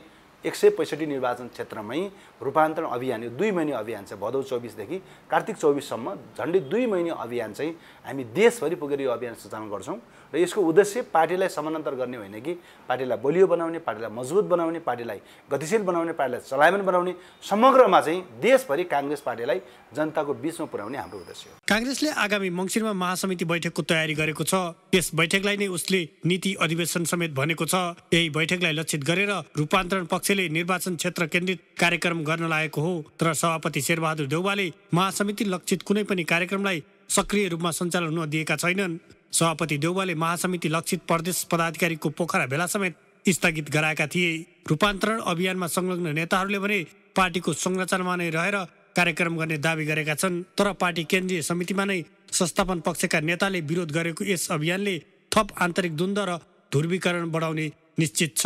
एक सय पैँसठी निर्वाचन क्षेत्रमै रूपान्तरण अभियान यो दुई महिने अभियान छ भदौ चौबिसदेखि कार्तिक चौबिससम्म झन्डै दुई महिने अभियान चाहिँ हामी देशभरि पुगेर यो अभियान सञ्चालन गर्छौँ र यसको उद्देश्य पार्टीलाई समानान्तर गर्ने होइन कि पार्टीलाई बलियो बनाउने पार्टीलाई मजबुत बनाउने पार्टीलाई गतिशील बनाउने पार्टीलाई चलायमान बनाउने समग्रमा चाहिँ देशभरि काङ्ग्रेस पार्टीलाई जनताको बिचमा पुर्याउने हाम्रो उद्देश्य हो काङ्ग्रेसले आगामी मङ्सिरमा महासमिति बैठकको तयारी गरेको छ यस बैठकलाई नै उसले नीति अधिवेशन समेत भनेको छ यही बैठकलाई लक्षित गरेर रूपान्तरण पक्षले निर्वाचन क्षेत्र केन्द्रित कार्यक्रम गर्न लागेको हो तर सभापति शेरबहादुर देउवाले महासमिति लक्षित कुनै पनि कार्यक्रमलाई सक्रिय रूपमा सञ्चालन हुन दिएका छैनन् सभापति देउवाले महासमिति लक्षित प्रदेश पदाधिकारीको पोखरा भेला समेत स्थगित गराएका थिए रूपान्तरण अभियानमा संलग्न नेताहरूले भने पार्टीको संरचनामा नै रहेर कार्यक्रम गर्ने दावी गरेका छन् तर पार्टी केन्द्रीय समितिमा नै संस्थापन पक्षका नेताले विरोध गरेको यस अभियानले थप आन्तरिक द्वन्द र ध्रुवीकरण बढाउने निश्चित छ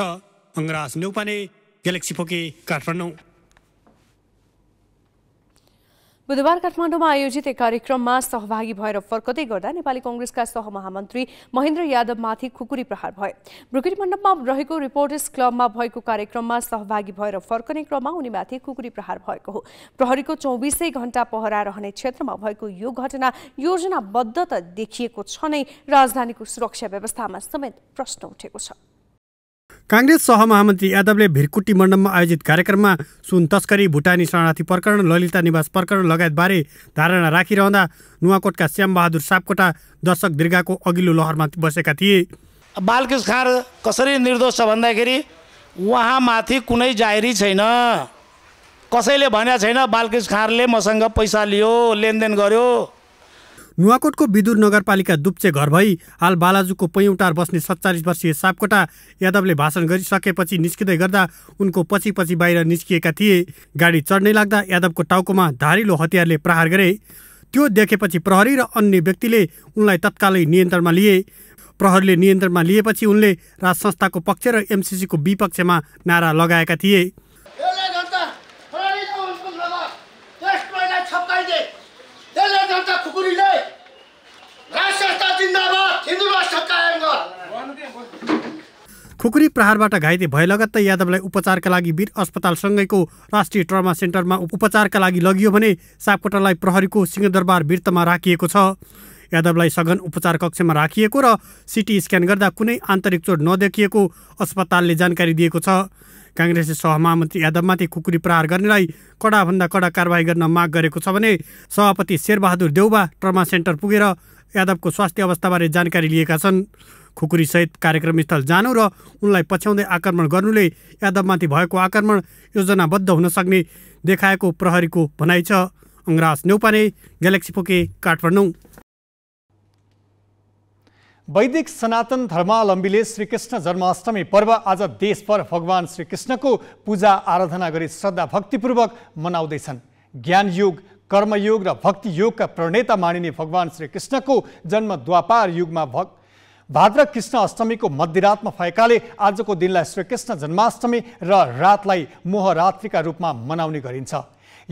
अङ्गराज नेउपाने ग्यालेक्सी फोके काठमाडौँ बुधबार काठमाडौँमा आयोजित एक कार्यक्रममा सहभागी भएर फर्कदै गर्दा नेपाली कङ्ग्रेसका सहमहामन्त्री महेन्द्र यादवमाथि खुकुरी प्रहार भयो ब्रुकिट मण्डपमा रहेको रिपोर्टर्स क्लबमा भएको कार्यक्रममा सहभागी भएर फर्कने क्रममा उनीमाथि खुकुरी प्रहार भएको हो प्रहरीको चौबिसै घण्टा पहरा रहने क्षेत्रमा भएको यो घटना योजनाबद्ध त देखिएको छ नै राजधानीको सुरक्षा व्यवस्थामा समेत प्रश्न उठेको छ काङ्ग्रेस सहमहामन्त्री यादवले भिरकुटी मण्डपमा आयोजित कार्यक्रममा सुन तस्करी भुटानी शरणार्थी प्रकरण ललिता निवास प्रकरण लगायतबारे धारणा राखिरहँदा नुवाकोटका श्यामबहादुर सापकोटा दर्शक दीर्घाको अघिल्लो लहरमा बसेका थिए बालकृष्ण खाँ कसरी निर्दोष छ भन्दाखेरि उहाँमाथि कुनै जाहेरी छैन कसैले भनेको छैन बालकृष्ण खाँले मसँग पैसा लियो लेनदेन गर्यो नुवाकोटको विदुर नगरपालिका दुप्चे घर भई हाल बालाजुको पैँटार बस्ने सत्तालिस वर्षीय सापकोटा यादवले भाषण गरिसकेपछि निस्किँदै गर्दा उनको पछि पछि बाहिर निस्किएका थिए गाडी चढ्नै लाग्दा यादवको टाउकोमा धारिलो हतियारले प्रहार गरे त्यो देखेपछि प्रहरी र अन्य व्यक्तिले उनलाई तत्कालै नियन्त्रणमा लिए प्रहरीले नियन्त्रणमा लिएपछि उनले राज संस्थाको पक्ष र एमसिसीको विपक्षमा नारा लगाएका थिए खुकुरी प्रहारबाट घाइते भए लगत्तै यादवलाई उपचारका लागि वीर अस्पतालसँगैको राष्ट्रिय ट्रमा सेन्टरमा उपचारका लागि लगियो भने सापकोटालाई प्रहरीको सिंहदरबार वृत्तमा राखिएको छ यादवलाई सघन उपचार कक्षमा राखिएको र सिटी स्क्यान गर्दा कुनै आन्तरिक चोट नदेखिएको अस्पतालले जानकारी दिएको छ काङ्ग्रेसले सहमहामन्त्री यादवमाथि खुकुरी प्रहार गर्नेलाई कडाभन्दा कडा कारवाही गर्न माग गरेको छ भने सभापति शेरबहादुर देउबा ट्रमा सेन्टर पुगेर यादवको स्वास्थ्य अवस्थाबारे जानकारी लिएका छन् खुकुरीसहित स्थल जानु र उनलाई पछ्याउँदै आक्रमण गर्नुले यादवमाथि भएको आक्रमण योजनाबद्ध हुन सक्ने देखाएको प्रहरीको भनाइ छ अङ्ग्रास न्यौपाने ग्यालेक्सी पोके काठमाडौँ वैदिक सनातन धर्मावलम्बीले श्रीकृष्ण जन्माष्टमी पर्व आज देशभर भगवान् श्रीकृष्णको पूजा आराधना गरी श्रद्धा भक्तिपूर्वक मनाउँदैछन् ज्ञानयुग कर्मयोग र भक्तियोगका प्रणेता मानिने भगवान श्रीकृष्णको जन्म द्वापार युगमा भक् भाद्र कृष्ण अष्टमी अष्टमीको मध्यरातमा भएकाले को दिनलाई श्रीकृष्ण जन्माष्टमी र रातलाई मोहरात्रिका रूपमा मनाउने गरिन्छ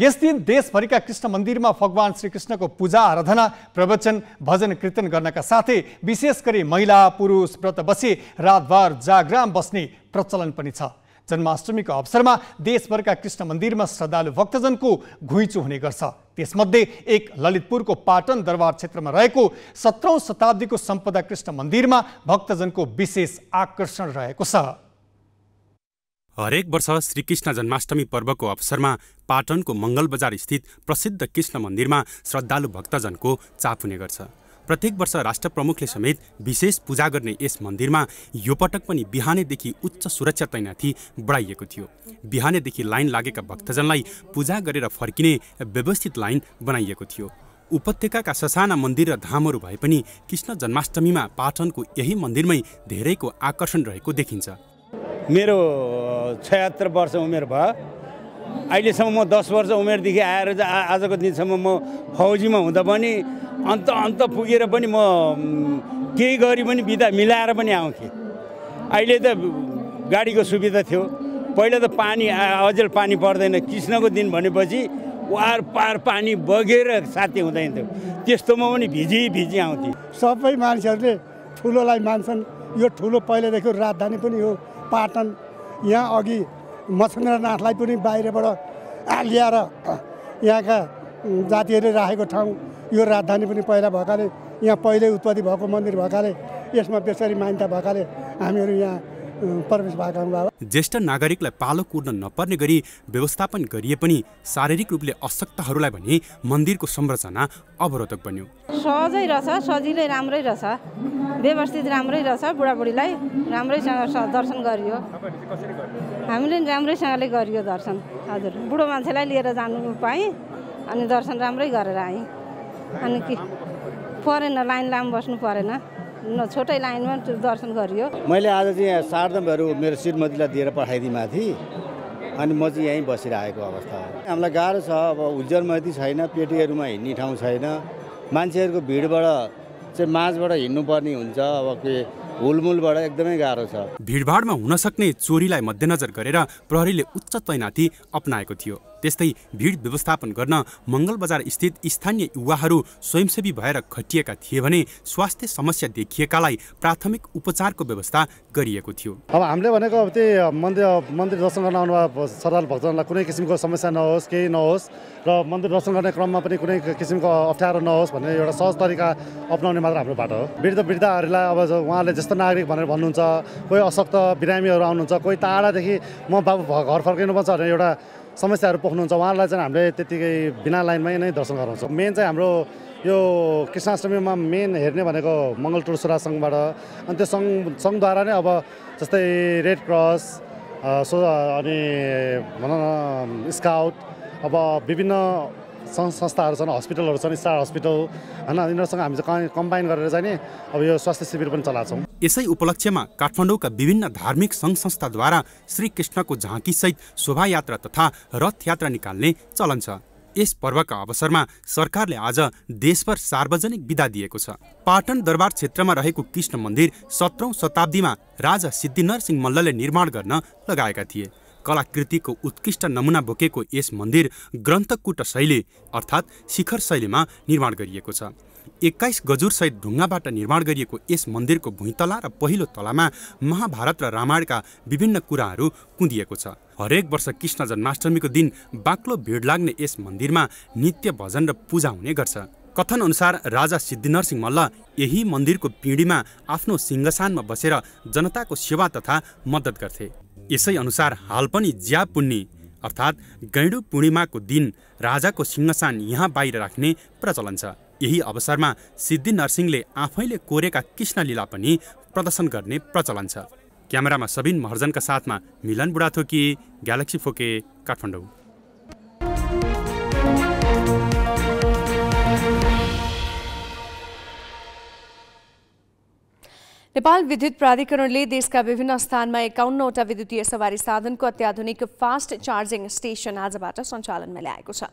यस दिन देशभरिका कृष्ण मंदिर में भगवान श्रीकृष्ण को पूजा आराधना प्रवचन भजन कीर्तन का साथ ही विशेषकरी महिला पुरुष व्रत बसी रातभर जागराम बस्ने प्रचलन भी जन्माष्टमीको अवसरमा देशभरका कृष्ण मन्दिरमा श्रद्धालु भक्तजनको घुइँचो हुने गर्छ त्यसमध्ये एक ललितपुरको पाटन दरबार क्षेत्रमा रहेको सत्रौँ शताब्दीको सम्पदा कृष्ण मन्दिरमा भक्तजनको विशेष आकर्षण रहेको छ हरेक वर्ष श्रीकृष्ण जन्माष्टमी पर्वको अवसरमा पाटनको मङ्गल बजार स्थित प्रसिद्ध कृष्ण मन्दिरमा श्रद्धालु भक्तजनको चाप हुने गर्छ प्रत्येक वर्ष राष्ट्र प्रमुखले समेत विशेष पूजा गर्ने यस मन्दिरमा यो पटक पनि बिहानैदेखि उच्च सुरक्षा तैनाथी बढाइएको थियो बिहानैदेखि लाइन लागेका भक्तजनलाई पूजा गरेर फर्किने व्यवस्थित लाइन बनाइएको थियो उपत्यकाका ससाना मन्दिर र धामहरू भए पनि कृष्ण जन्माष्टमीमा पाटनको यही मन्दिरमै धेरैको आकर्षण रहेको देखिन्छ मेरो छयात्तर वर्ष उमेर भयो अहिलेसम्म म दस वर्ष उमेरदेखि आएर आजको दिनसम्म म फौजीमा हुँदा पनि अन्त अन्त पुगेर पनि म केही गरी पनि बिदा मिलाएर पनि आउँथेँ अहिले त गाडीको सुविधा थियो पहिला त पानी अझै पानी पर्दैन कृष्णको दिन भनेपछि वार पार पानी बगेर साथी हुँदैन थियो त्यस्तोमा पनि भिजी भिजी आउँथे सबै मानिसहरूले ठुलोलाई मान्छन् यो ठुलो पहिलादेखि राजधानी पनि हो पाटन यहाँ अघि मच्छेन्द्रनाथलाई पनि बाहिरबाट ल्याएर यहाँका जातिहरूले राखेको ठाउँ यो राजधानी पनि पहिला भएकाले यहाँ पहिल्यै उत्पत्ति भएको मन्दिर भएकाले यसमा बेसरी मान्यता भएकाले हामीहरू यहाँ प्रवेश ज्येष्ठ नागरिकलाई पालो कुर्न नपर्ने गरी व्यवस्थापन गरिए पनि शारीरिक रूपले अशक्तहरूलाई भने मन्दिरको संरचना अवरोधक बन्यो सहजै रहेछ सजिलै राम्रै रहेछ व्यवस्थित राम्रै रहेछ बुढाबुढीलाई राम्रैसँग दर्शन गरियो हामीले राम्रैसँगले गरियो दर्शन हजुर बुढो मान्छेलाई लिएर जानु पाएँ अनि दर्शन राम्रै गरेर आएँ अनि के परेन लाइन लामो बस्नु परेन छोटै लाइनमा दर्शन गरियो मैले आज चाहिँ यहाँ सारदम्बहरू मेरो श्रीमतीलाई दिएर पठाइदिएँ माथि अनि म चाहिँ यहीँ बसिरहेको अवस्था हो हामीलाई गाह्रो छ अब उज्जरमती छैन पेटीहरूमा हिँड्ने ठाउँ छैन मान्छेहरूको भिडबाट चाहिँ माझबाट हिँड्नुपर्ने हुन्छ अब के हुलमुलबाट एकदमै गाह्रो छ भिडभाडमा हुन सक्ने चोरीलाई मध्यनजर गरेर प्रहरीले उच्च तैनाथी अप्नाएको थियो त्यस्तै भिड व्यवस्थापन गर्न मङ्गल बजार स्थित स्थानीय युवाहरू स्वयंसेवी भएर खटिएका थिए भने स्वास्थ्य समस्या देखिएकालाई प्राथमिक उपचारको व्यवस्था गरिएको थियो अब हामीले भनेको अब त्यही मन्दिर मन्दिर दर्शन गर्न आउनुभएको सरदार भक्तजनलाई कुनै किसिमको समस्या नहोस् केही नहोस् र मन्दिर दर्शन गर्ने क्रममा पनि कुनै किसिमको अप्ठ्यारो नहोस् भन्ने एउटा सहज तरिका अप्नाउने मात्र हाम्रो बाटो हो वृद्ध वृद्धहरूलाई अब उहाँले जस्तो नागरिक भनेर भन्नुहुन्छ कोही अशक्त बिरामीहरू आउनुहुन्छ कोही टाढादेखि म बाबु घर फर्किनुपर्छ भन्ने एउटा समस्याहरू पोख्नुहुन्छ उहाँहरूलाई चाहिँ हामीले त्यतिकै बिना लाइनमै नै दर्शन गराउँछौँ मेन चाहिँ हाम्रो यो कृष्णाष्टमीमा मेन हेर्ने भनेको मङ्गल टुरसुरा सङ्घबाट अनि त्यो सङ्घ सङ्घद्वारा नै अब जस्तै रेड क्रस सो अनि भनौँ न स्काउट अब विभिन्न संस्थाहरू छन् हस्पिटलहरू छन् स्टार हस्पिटल होइन यिनीहरूसँग हामी चाहिँ कम्बाइन गरेर चाहिँ नि अब यो स्वास्थ्य शिविर पनि चलाएको यसै उपलक्ष्यमा काठमाडौँका विभिन्न धार्मिक सङ्घ संस्थाद्वारा श्रीकृष्णको झाँकीसहित शोभायात्रा तथा रथयात्रा निकाल्ने चलन छ यस पर्वका अवसरमा सरकारले आज देशभर सार्वजनिक विदा दिएको छ पाटन दरबार क्षेत्रमा रहेको कृष्ण मन्दिर सत्रौँ शताब्दीमा राजा सिद्धिनरसिंह मल्लले निर्माण गर्न लगाएका थिए कलाकृतिको उत्कृष्ट नमुना बोकेको यस मन्दिर ग्रन्थकुट शैली अर्थात् शिखर शैलीमा निर्माण गरिएको छ एक्काइस गजुरसहित ढुङ्गाबाट निर्माण गरिएको यस मन्दिरको भुइँतला र पहिलो तलामा महाभारत र रामायणका विभिन्न कुराहरू कुँदिएको छ हरेक वर्ष कृष्ण जन्माष्टमीको दिन बाक्लो भिड लाग्ने यस मन्दिरमा नित्य भजन र पूजा हुने गर्छ कथन अनुसार राजा सिद्धिनरसिंह मल्ल यही मन्दिरको पिँढीमा आफ्नो सिंहसानमा बसेर जनताको सेवा तथा मद्दत गर्थे यसै अनुसार हाल पनि ज्या पुण्य अर्थात् गैँडु पूर्णिमाको दिन राजाको सिंहसान यहाँ बाहिर राख्ने प्रचलन छ यही अवसरमा सिद्धि नरसिंहले आफैले कोरेका कृष्ण लीला पनि प्रदर्शन गर्ने प्रचलन छ क्यामेरामा सबिन महर्जनका साथमा मिलन बुढाथोकी ग्यालेक्सी फोके काठमाडौँ नेपाल विद्युत प्राधिकरणले देशका विभिन्न स्थानमा एकाउन्नवटा विद्युतीय सवारी साधनको अत्याधुनिक फास्ट चार्जिङ स्टेशन आजबाट सञ्चालनमा ल्याएको छ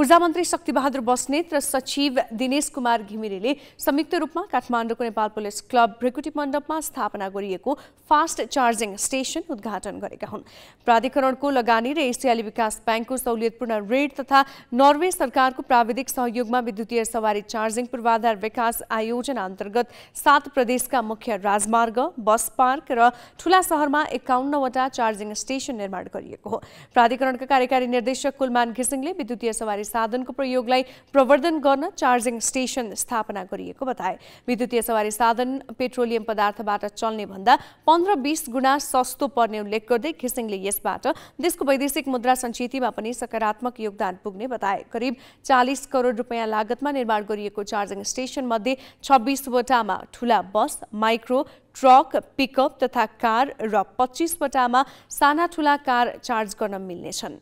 ऊर्जा मन्त्री शक्तिबहादुर बस्नेत र सचिव दिनेश कुमार घिमिरेले संयुक्त रूपमा काठमाडौँको नेपाल पुलिस क्लब भ्रिकुटी मण्डपमा स्थापना गरिएको फास्ट चार्जिङ स्टेशन उद्घाटन गरेका हुन् प्राधिकरणको लगानी र एसियाली विकास ब्याङ्कको सहुलियतपूर्ण ऋण तथा नर्वे सरकारको प्राविधिक सहयोगमा विद्युतीय सवारी चार्जिङ पूर्वाधार विकास आयोजना अन्तर्गत सात प्रदेशका मुख्य राजमार्ग बस पार्क र ठुला सहरमा एकाउन्नवटा चार्जिङ स्टेसन निर्माण गरिएको हो प्राधिकरणका कार्यकारी निर्देशक कुलमान घिसिङले विद्युतीय सवारी साधनको प्रयोगलाई प्रवर्धन गर्न चार्जिङ स्टेसन स्थापना गरिएको बताए विद्युतीय सवारी साधन पेट्रोलियम पदार्थबाट चल्ने भन्दा पन्ध्र बिस गुणा सस्तो पर्ने उल्लेख गर्दै घिसिङले यसबाट देशको वैदेशिक मुद्रा सञ्चितिमा पनि सकारात्मक योगदान पुग्ने बताए करिब चालिस करोड रुपियाँ लागतमा निर्माण गरिएको चार्जिङ स्टेसन मध्ये छब्बिसवटामा ठुला bus micro micro truck pickup तथा कार र पच्चिसवटामा साना ठुला कार चार्ज गर्न मिल्नेछन्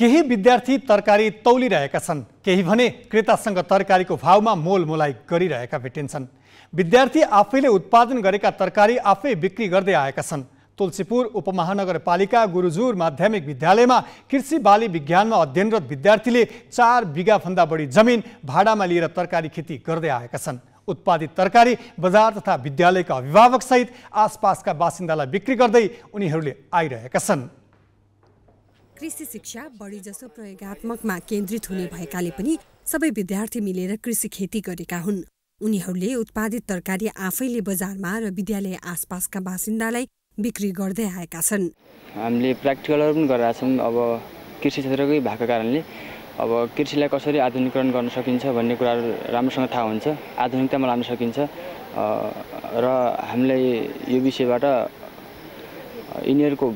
केही विद्यार्थी तरकारी तौलिरहेका छन् केही भने क्रेतासँग तरकारीको भावमा मोल मोलमोलाई गरिरहेका भेटिन्छन् विद्यार्थी आफैले उत्पादन गरेका तरकारी आफै बिक्री गर्दै आएका छन् तुलसीपुर उपमहानगरपालिका गुरुजुर माध्यमिक विद्यालयमा कृषि बाली विज्ञानमा अध्ययनरत विद्यार्थीले चार बिगाभन्दा बढी जमिन भाडामा लिएर तरकारी खेती गर्दै आएका छन् उत्पादित तरकारी बजार तथा विद्यालयका अभिभावकसहित आसपासका बासिन्दालाई बिक्री गर्दै उनीहरूले आइरहेका छन् कृषि शिक्षा बढीजसो प्रयोगत्मकमा केन्द्रित हुने भएकाले पनि सबै विद्यार्थी मिलेर कृषि खेती गरेका हुन् उनीहरूले उत्पादित तरकारी आफैले बजारमा र विद्यालय आसपासका बासिन्दालाई बिक्री गर्दै आएका छन् हामीले प्र्याक्टिकलहरू पनि गरेका छौँ अब कृषि क्षेत्रकै भएको कारणले अब कृषिलाई कसरी आधुनिकरण गर्न सकिन्छ भन्ने कुराहरू राम्रोसँग थाहा हुन्छ आधुनिकतामा लान सकिन्छ र हामीलाई यो विषयबाट यिनीहरूको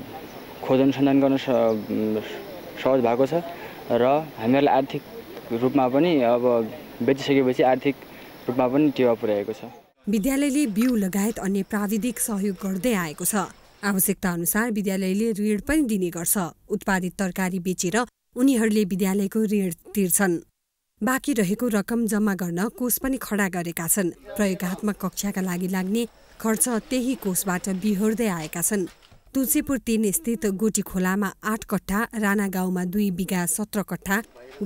खोज अनुसन्धान गर्न सहज भएको छ र हामीहरूलाई आर्थिक रूपमा पनि अब बेचिसकेपछि आर्थिक रूपमा पनि टेवा पुर्याएको छ विद्यालयले बिउ लगायत अन्य प्राविधिक सहयोग गर्दै आएको छ आवश्यकता अनुसार विद्यालयले ऋण पनि दिने गर्छ उत्पादित तरकारी बेचेर उनीहरूले विद्यालयको ऋण तिर्छन् बाँकी रहेको रकम जम्मा गर्न कोष पनि खडा गरेका छन् प्रयोगत्मक कक्षाका लागि लाग्ने खर्च त्यही कोषबाट बिहोर्दै आएका छन् तुलसीपुर तिन स्थित गोटी खोलामा आठ कट्ठा राणा गाउँमा दुई बिघा सत्र कट्ठा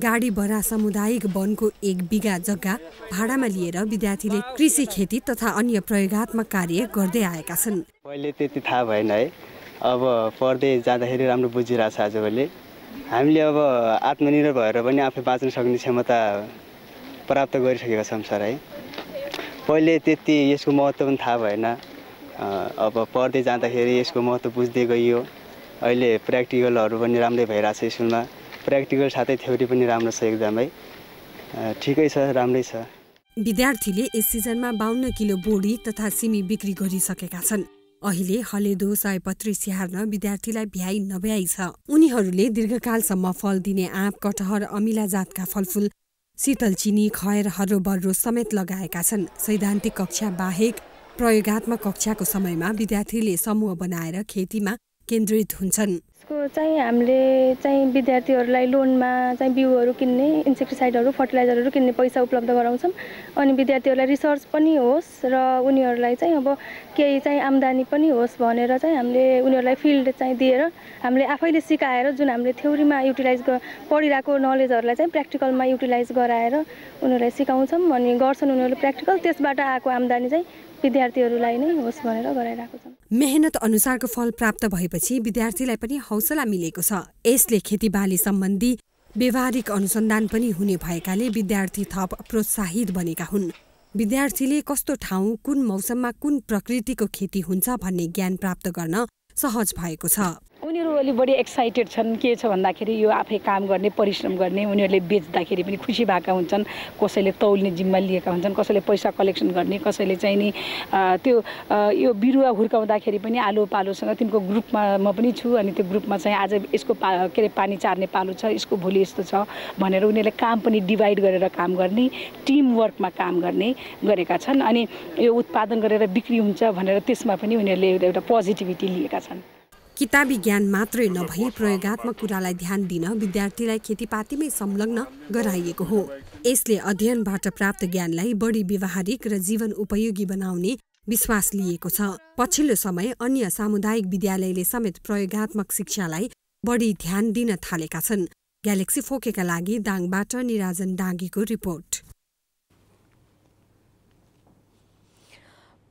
गाडी बरा सामुदायिक वनको एक बिघा जग्गा भाडामा लिएर विद्यार्थीले कृषि खेती तथा अन्य प्रयोगत्मक कार्य गर्दै आएका छन् पहिले त्यति थाहा भएन है अब पढ्दै जाँदाखेरि राम्रो बुझिरहेको छ आजभोलि हामीले अब आत्मनिर्भर भएर पनि आफै बाँच्न सक्ने क्षमता प्राप्त गरिसकेका छौँ सर है पहिले त्यति यसको महत्त्व पनि थाहा भएन अब पढ्दै जाँदाखेरि यसको महत्त्व बुझ्दै गइयो अहिले प्र्याक्टिकलहरू पनि राम्रै भइरहेको छ स्कुलमा प्र्याक्टिकल साथै थ्योरी पनि राम्रो छ एकदमै ठिकै छ राम्रै छ विद्यार्थीले यस सिजनमा बाहन्न किलो बोडी तथा सिमी बिक्री गरिसकेका छन् अहिले हलेदो सयपत्री स्याहार्न विद्यार्थीलाई भ्याइ नभ्याइ छ उनीहरूले दीर्घकालसम्म फल दिने आँप कटहर अमिला जातका फलफुल शीतल चिनी खयर समेत लगाएका छन् सैद्धान्तिक कक्षा बाहेक प्रयोगत्मक कक्षाको समयमा विद्यार्थीले समूह बनाएर खेतीमा केन्द्रित हुन्छन् यसको चाहिँ हामीले चाहिँ विद्यार्थीहरूलाई लोनमा चाहिँ बिउहरू किन्ने इन्सेक्टिसाइडहरू फर्टिलाइजरहरू किन्ने पैसा उपलब्ध गराउँछौँ अनि विद्यार्थीहरूलाई रिसर्च पनि होस् र उनीहरूलाई चाहिँ अब केही चाहिँ आम्दानी पनि होस् भनेर चाहिँ हामीले उनीहरूलाई फिल्ड चाहिँ दिएर हामीले आफैले सिकाएर जुन हामीले थ्योरीमा युटिलाइज पढिरहेको नलेजहरूलाई चाहिँ प्र्याक्टिकलमा युटिलाइज गराएर उनीहरूलाई सिकाउँछौँ अनि गर्छन् उनीहरूले प्र्याक्टिकल त्यसबाट आएको आम्दानी चाहिँ विद्यार्थीहरूलाई नै होस् भनेर गराइरहेको छ मेहनत अनुसारको फल प्राप्त भएपछि विद्यार्थीलाई पनि हौसला मिलेको छ यसले खेतीबाली सम्बन्धी व्यवहारिक अनुसन्धान पनि हुने भएकाले विद्यार्थी थप प्रोत्साहित बनेका हुन् विद्यार्थीले कस्तो ठाउँ कुन मौसममा कुन प्रकृतिको खेती हुन्छ भन्ने ज्ञान प्राप्त गर्न सहज भएको छ उनीहरू अलि बढी एक्साइटेड छन् के छ भन्दाखेरि यो आफै काम गर्ने परिश्रम गर्ने उनीहरूले बेच्दाखेरि पनि खुसी भएका हुन्छन् कसैले तौल्ने जिम्मा लिएका हुन्छन् कसैले पैसा कलेक्सन गर्ने कसैले चाहिँ नि त्यो यो बिरुवा हुर्काउँदाखेरि पनि आलो पालोसँग तिनको ग्रुपमा म पनि छु अनि त्यो ग्रुपमा चाहिँ आज यसको पा के अरे पानी चार्ने पालो छ यसको भोलि यस्तो छ भनेर उनीहरूले काम पनि डिभाइड गरेर काम गर्ने टिम वर्कमा काम गर्ने गरेका छन् अनि यो उत्पादन गरेर बिक्री हुन्छ भनेर त्यसमा पनि उनीहरूले एउटा पोजिटिभिटी लिएका छन् किताबी ज्ञान मात्रै नभई प्रयोगत्मक कुरालाई ध्यान दिन विद्यार्थीलाई खेतीपातीमै संलग्न गराइएको हो यसले अध्ययनबाट प्राप्त ज्ञानलाई बढी व्यवहारिक र जीवन उपयोगी बनाउने विश्वास लिएको छ पछिल्लो समय अन्य सामुदायिक विद्यालयले समेत प्रयोगत्मक शिक्षालाई बढी ध्यान दिन थालेका छन् ग्यालेक्सी फोकेका लागि दाङबाट निराजन डाँगीको रिपोर्ट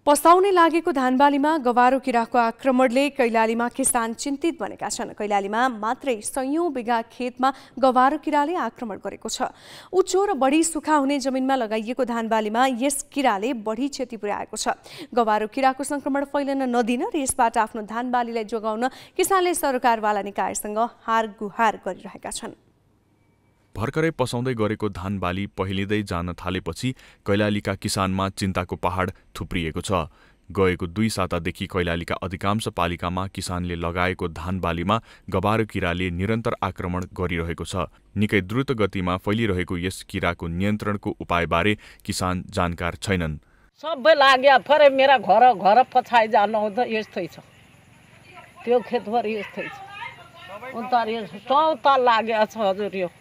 पसाउने लागेको धानबालीमा गवारो किराको आक्रमणले कैलालीमा किसान चिन्तित बनेका छन् कैलालीमा मात्रै सयौं बिघा खेतमा गवारो किराले आक्रमण गरेको छ उच्चो र बढी सुखा हुने जमिनमा लगाइएको धानबालीमा यस किराले बढी क्षति पुर्याएको छ गवारो किराको संक्रमण फैलन नदिन र यसबाट आफ्नो धानबालीलाई जोगाउन किसानले सरकारवाला निकायसँग हार गुहार गरिरहेका छन् भर्खरै पसाउँदै गरेको धान बाली पहिलिँदै जान थालेपछि कैलालीका किसानमा चिन्ताको पहाड थुप्रिएको छ गएको दुई सातादेखि कैलालीका अधिकांश पालिकामा किसानले लगाएको धान बालीमा गबारो किराले निरन्तर आक्रमण गरिरहेको छ निकै द्रुत गतिमा फैलिरहेको यस किराको नियन्त्रणको उपायबारे किसान जानकार छैनन् सबै लाग्यो फरे मेरा घर घर पछाडि जानु यस्तै छ त्यो खेतभरि यस्तै छ अन्त लाग्यो छ हजुर यो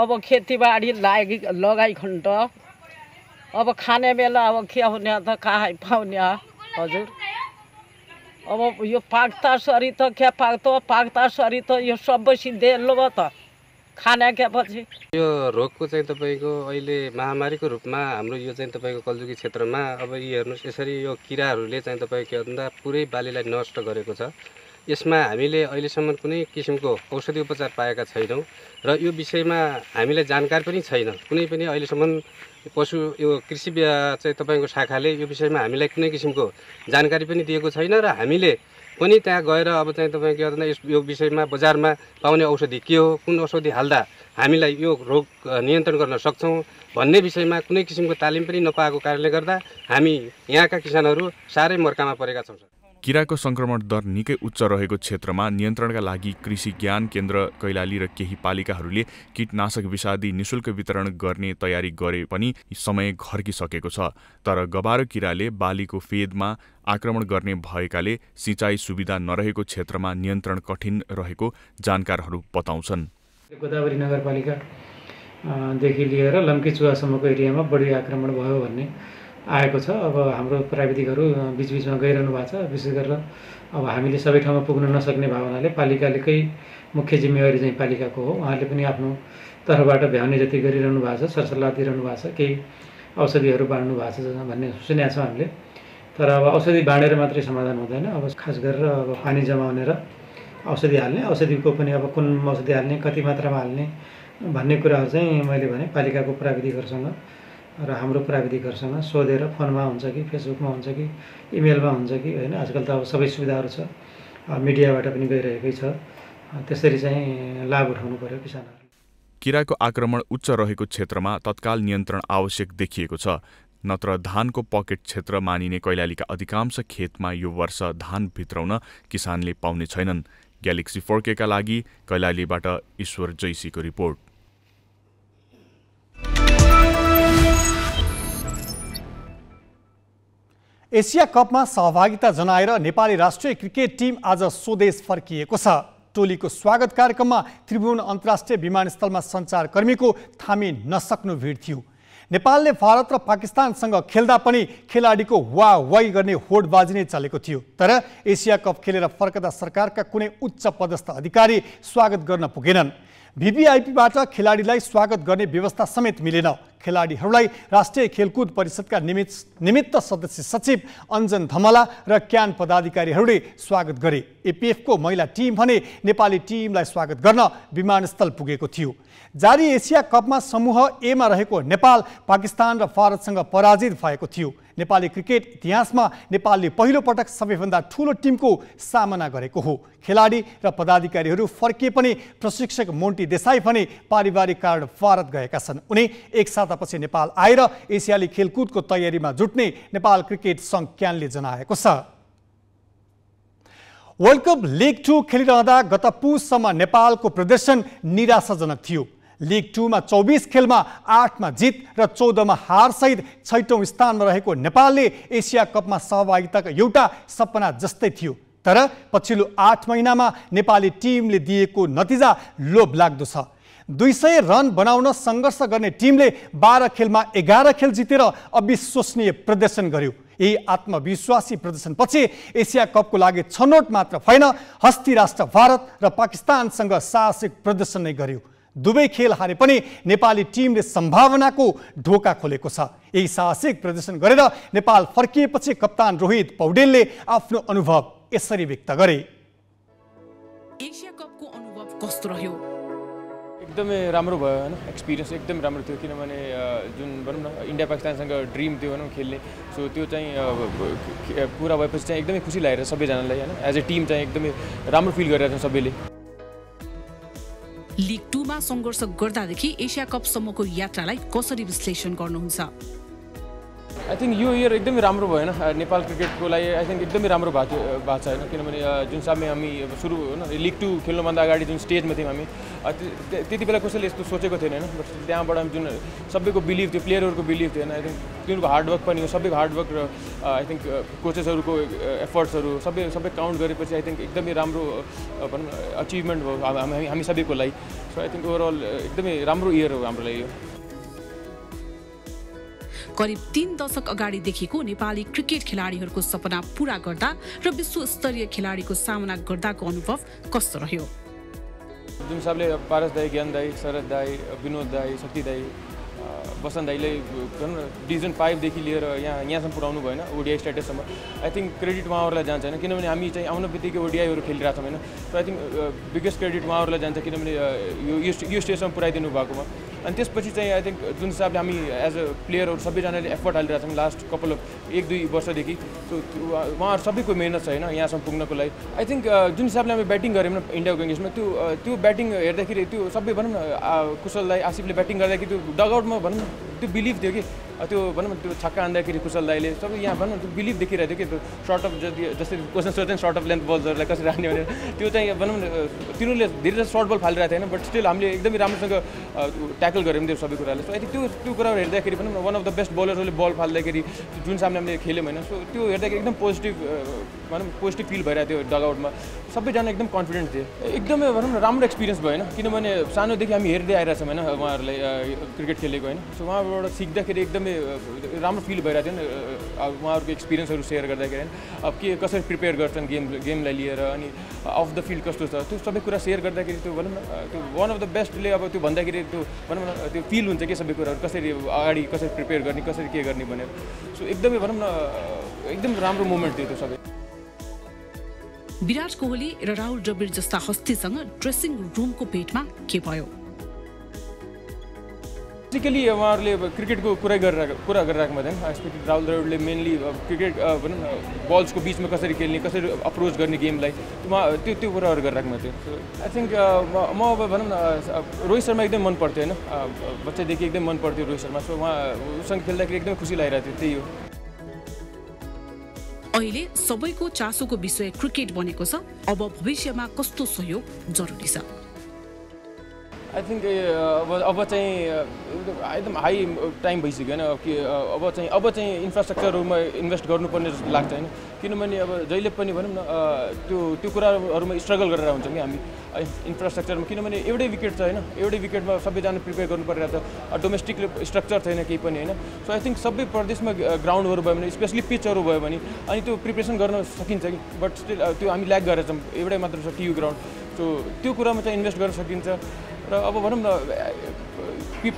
अब खेतीबारी लागि लगाइ त अब खाने बेला अब के हुने त कहाँ पाउने हजुर अब यो पाक्ता सरी त क्या पाक्तो पाक्ता सरी त यो सबै सिद्धे लो त खाने क्या पछि यो रोगको चाहिँ तपाईँको अहिले महामारीको रूपमा हाम्रो यो चाहिँ तपाईँको कलजुगी क्षेत्रमा अब यी हेर्नुहोस् यसरी यो किराहरूले चाहिँ तपाईँको के भन्दा पुरै बालीलाई नष्ट गरेको छ यसमा हामीले अहिलेसम्म कुनै किसिमको औषधि उपचार पाएका छैनौँ र यो विषयमा हामीलाई जानकार पनि छैन कुनै पनि अहिलेसम्म पशु यो कृषि चाहिँ तपाईँको शाखाले यो विषयमा हामीलाई कुनै किसिमको जानकारी पनि दिएको छैन र हामीले पनि त्यहाँ गएर अब चाहिँ तपाईँ के भन्दा यस यो विषयमा बजारमा पाउने औषधि के हो कुन औषधि हाल्दा हामीलाई यो रोग नियन्त्रण गर्न सक्छौँ भन्ने विषयमा कुनै किसिमको तालिम पनि नपाएको कारणले गर्दा हामी यहाँका किसानहरू साह्रै मर्कामा परेका छौँ किराको सङ्क्रमण दर निकै उच्च रहेको क्षेत्रमा नियन्त्रणका लागि कृषि ज्ञान केन्द्र कैलाली र केही पालिकाहरूले कीटनाशक विषादी निशुल्क वितरण गर्ने तयारी गरे पनि समय घर्किसकेको छ तर गबारो किराले बालीको फेदमा आक्रमण गर्ने भएकाले सिँचाइ सुविधा नरहेको क्षेत्रमा नियन्त्रण कठिन रहेको जानकारहरू बताउँछन् गोदावरी नगरपालिकादेखि लिएर लम्कीचुवासम्मको एरियामा बढी आक्रमण भयो भन्ने आएको छ अब हाम्रो प्राविधिकहरू बिचबिचमा गइरहनु भएको छ विशेष गरेर अब हामीले सबै ठाउँमा पुग्न नसक्ने भएको हुनाले पालिकालेकै मुख्य जिम्मेवारी चाहिँ पालिकाको हो उहाँले पनि आफ्नो तर्फबाट भ्याउने जति गरिरहनु भएको छ सरसल्लाह दिइरहनु भएको छ केही औषधिहरू बाँड्नु भएको छ भन्ने सुनेको छौँ हामीले तर अब औषधि बाँडेर मात्रै समाधान हुँदैन अब खास गरेर अब पानी जमाउने र औषधि हाल्ने औषधिको पनि अब कुन औषधि हाल्ने कति मात्रामा हाल्ने भन्ने कुराहरू चाहिँ मैले भने पालिकाको प्राविधिकहरूसँग र हाम्रो प्राविधिकहरूसँग सोधेर फोनमा हुन्छ कि फेसबुकमा हुन्छ कि इमेलमा हुन्छ कि होइन आजकल त अब सबै सुविधाहरू छ मिडियाबाट पनि गइरहेकै छ त्यसरी चाहिँ लाभ उठाउनु पर्यो किसानहरू किराको आक्रमण उच्च रहेको क्षेत्रमा तत्काल नियन्त्रण आवश्यक देखिएको छ नत्र धानको पकेट क्षेत्र मानिने कैलालीका अधिकांश खेतमा यो वर्ष धान भित्राउन किसानले पाउने छैनन् ग्यालेक्सी फोर्केका लागि कैलालीबाट ईश्वर जैसीको रिपोर्ट एशिया कप में सहभागिता जनाएर नेपाली राष्ट्रीय क्रिकेट टीम आज स्वदेश फर्क टोली को स्वागत कार्यक्रम में त्रिभुवन में विमानस्थलमा को थामी नसक्नु भिड नेपाल ने भारत र पाकिस्तानसँग खेल्दा पनि खेलाडीको वा वाई करने होडबाजी नै चलेको थियो तर एशिया कप खेलेर फर्कदा का कुनै उच्च पदस्थ अधिकारी स्वागत गर्न पुगेनन् भिभिआइपीबाट खिलाड़ी स्वागत करने व्यवस्था समेत मिलेन खेलाडीहरूलाई राष्ट्रिय खेलकुद परिषदका निमित्त निमित्त सदस्य सचिव अंजन धमला र क्यान पदाधिकारीहरूले स्वागत एपीएफ को महिला टीम भने नेपाली टिमलाई स्वागत गर्न विमानस्थल पुगेको थी जारी एशिया कप में समूह एमा रहेको नेपाल पाकिस्तान र भारतसँग पराजित भएको नेपाली क्रिकेट इतिहासमा नेपालले पहिलोपटक सबैभन्दा ठुलो टिमको सामना गरेको हो खेलाडी र पदाधिकारीहरू फर्किए पनि प्रशिक्षक मोन्टी देसाई भने पारिवारिक कारण भारत गएका छन् उनी एक सातापछि नेपाल आएर एसियाली खेलकुदको तयारीमा जुट्ने नेपाल क्रिकेट सङ्घ क्यानले जनाएको छ वर्ल्ड कप लिग टू खेलिरहँदा गत पुसम्म नेपालको प्रदर्शन निराशाजनक थियो लीग टू में में चौबीस खेल आठ में जीत चौबिस में हार सहित र स्थान में रहकर स्थानमा एशिया कप में सहभागिता का एउटा सपना जस्तै थियो तर पछिल्लो आठ महिनामा नेपाली टिमले दिएको नतिजा लोभ लाग्दो छ दुई सय रन करने टीम ने टिमले खेल में एगार खेल जितेर अविश्वसनीय प्रदर्शन गयो यही आत्मविश्वासी प्रदर्शनपछि एसिया कपको लागि छनौट मात्र होइन हस्ती राष्ट्र भारत र पाकिस्तानसँग साहसिक प्रदर्शन नहीं दुवै खेल हारे पनि नेपाली टिमले सम्भावनाको ढोका खोलेको छ यही साहसिक प्रदर्शन गरेर नेपाल फर्किएपछि कप्तान रोहित पौडेलले आफ्नो अनुभव यसरी व्यक्त गरे एसिया कपको अनुभव कस्तो रह्यो एकदमै राम्रो भयो होइन एक्सपिरियन्स एकदम राम्रो थियो किनभने जुन भनौँ न इन्डिया पाकिस्तानसँग ड्रिम थियो भनौँ खेल्ने सो त्यो चाहिँ पुरा भएपछि चाहिँ एकदमै खुसी लागेर सबैजनालाई होइन एज ए टिम चाहिँ एकदमै राम्रो फिल गरिरहेको सबैले लिग टूमा सङ्घर्ष गर्दादेखि एसिया कपसम्मको यात्रालाई कसरी विश्लेषण गर्नुहुन्छ आई थिङ्क यो इयर एकदमै राम्रो भयो होइन नेपाल क्रिकेटको लागि आई थिङ्क एकदमै राम्रो भएको थियो भएको छ होइन किनभने जुन समय हामी सुरु होइन लिग टू खेल्नुभन्दा अगाडि जुन स्टेजमा थियौँ हामी त्यति बेला कसैले यस्तो सोचेको थिएन होइन बट त्यहाँबाट जुन सबैको बिलिभ थियो प्लेयरहरूको बिलिभ थियो होइन आई थिङ्क तिनीहरूको हार्डवर्क पनि हो सबैको हार्डवर्क र आई थिङ्क कोचेसहरूको एफर्ट्सहरू सबै सबै काउन्ट गरेपछि आई थिङ्क एकदमै राम्रो भनौँ अचिभमेन्ट भयो हामी हामी सबैको लागि सो आई थिङ्क ओभरअल एकदमै राम्रो इयर हो हाम्रो लागि यो करिब तीन दशक अगाडिदेखिको नेपाली क्रिकेट खेलाडीहरूको सपना पूरा गर्दा र विश्वस्तरीय खेलाडीको सामना गर्दाको अनुभव कस्तो रह्यो जुन हिसाबले पारस दाई ज्ञान दाई शरद दाई विनोद दाई शक्ति दाई बसन्त दाईले भनौँ न डिभिजन फाइभदेखि लिएर यहाँ यहाँसम्म पुऱ्याउनु भएन ओडिआई स्ट्याटससम्म आई थिङ्क क्रेडिट उहाँहरूलाई जान्छ होइन किनभने हामी चाहिँ आउनु बित्तिकै ओडिआईहरू खेलिरहेको छौँ होइन so I think biggest credit उहाँहरूलाई जान्छ किनभने यो यो स्टेजसम्म पुऱ्याइदिनु भएकोमा अनि त्यसपछि चाहिँ आई थिङ्क जुन हिसाबले हामी एज अ प्लेयरहरू सबैजनाले एफर्ट हालिरहेको छौँ लास्ट कपाल अफ एक दुई वर्षदेखि सो उहाँहरू सबैको मेहनत छ होइन यहाँसम्म पुग्नको लागि आई थिङ्क जुन हिसाबले हामी ब्याटिङ गऱ्यौँ इन्डियाको इङ्गेजमा त्यो त्यो ब्याटिङ हेर्दाखेरि त्यो सबै भनौँ न कुशललाई आसिफले ब्याटिङ गर्दाखेरि त्यो डगआउटमा भनौँ न त्यो बिलिभ थियो कि त्यो भनौँ न त्यो छक्का हान्दाखेरि कुशल दाईले सबै यहाँ भनौँ न त्यो बिलिभ देखिरहेको थियो कि सर्ट अफ जति जस्तै क्वेसन सोध्दैन सर्ट अफ लेन्थ बल्सहरूलाई कसरी हान्ने भनेर त्यो चाहिँ भनौँ न तिनीहरूले धेरै सर्ट बल फालिरहेको थिएन बट स्टिल हामीले एकदमै राम्रोसँग ट्याकल गऱ्यौँ त्यो सबै कुराले सो आई त्यो त्यो कुराहरू हेर्दाखेरि भनौँ न वान अफ द बेस्ट बलरहरूले बल फाल्दाखेरि जुन सामने हामीले खेल्यौँ होइन सो त्यो हेर्दाखेरि एकदम पोजिटिभ भनौँ पोजिटिभ फिल भइरहेको थियो डगआउटमा सबैजना एकदम कन्फिडेन्ट थिए एकदमै भनौँ न राम्रो एक्सपिरियन्स भयो होइन किनभने सानोदेखि हामी हेर्दै आइरहेछौँ होइन उहाँहरूलाई क्रिकेट खेलेको होइन सो उहाँबाट सिक्दाखेरि एकदमै एकदमै राम्रो फिल भइरहेको थियो नि उहाँहरूको एक्सपिरियन्सहरू सेयर गर्दाखेरि अब के कसरी प्रिपेयर गर्छन् गेम गेमलाई लिएर अनि अफ द फिल्ड कस्तो छ त्यो सबै कुरा सेयर गर्दाखेरि त्यो भनौँ न त्यो वान अफ द बेस्टले अब त्यो भन्दाखेरि त्यो भनौँ न त्यो फिल हुन्छ कि सबै कुराहरू कसरी अगाडि कसरी प्रिपेयर गर्ने कसरी के गर्ने भनेर सो एकदमै भनौँ न एकदम राम्रो मोमेन्ट थियो त्यो सबै विराट कोहली र राहुल द्रविड जस्ता हस्तीसँग ड्रेसिङ रुमको पेटमा के भयो बेसिकली उहाँहरूले अब क्रिकेटको कुरा गरिरहेको कुरा गरिरहेको मात्रै होइन राहुल द्रविडले मेनली क्रिकेट भनौँ न बल्सको बिचमा कसरी खेल्ने कसरी अप्रोच गर्ने गेमलाई उहाँ त्यो त्यो कुराहरू गरिरहेको मात्रै आई थिङ्क म अब भनौँ न रोहित शर्मा एकदम मन पर्थ्यो होइन uh, बच्चादेखि एकदम मन पर्थ्यो रोहित शर्मा सो उहाँ उसँग खेल्दाखेरि एकदम खुसी लागिरहेको थियो त्यही हो अहिले सबैको चासोको विषय क्रिकेट बनेको छ अब भविष्यमा कस्तो सहयोग जरुरी छ आई थिङ्क अब अब चाहिँ uh, एकदम हाई टाइम भइसक्यो होइन कि uh, अब चाहिँ अब चाहिँ इन्फ्रास्ट्रक्चरहरूमा इन्भेस्ट गर्नुपर्ने जस्तो लाग्छ होइन किनभने अब जहिले पनि भनौँ न uh, त्यो त्यो कुराहरूमा स्ट्रगल गरेर हुन्छौँ कि हामी इन्फ्रास्ट्रक्चरमा किनभने एउटै विकेट छ होइन एउटै विकेटमा सबैजना प्रिपेयर गर्नु परिरहेको छ डोमेस्टिक स्ट्रक्चर छैन केही पनि होइन सो आई थिङ्क सबै प्रदेशमा ग्राउन्डहरू भयो भने स्पेसली पिचहरू भयो भने अनि त्यो प्रिपेरेसन गर्न सकिन्छ कि बट स्टिल त्यो हामी ल्याक गरेर छौँ एउटै मात्र छ टियु ग्राउन्ड सो त्यो कुरामा चाहिँ इन्भेस्ट गर्न सकिन्छ र अब भनौँ न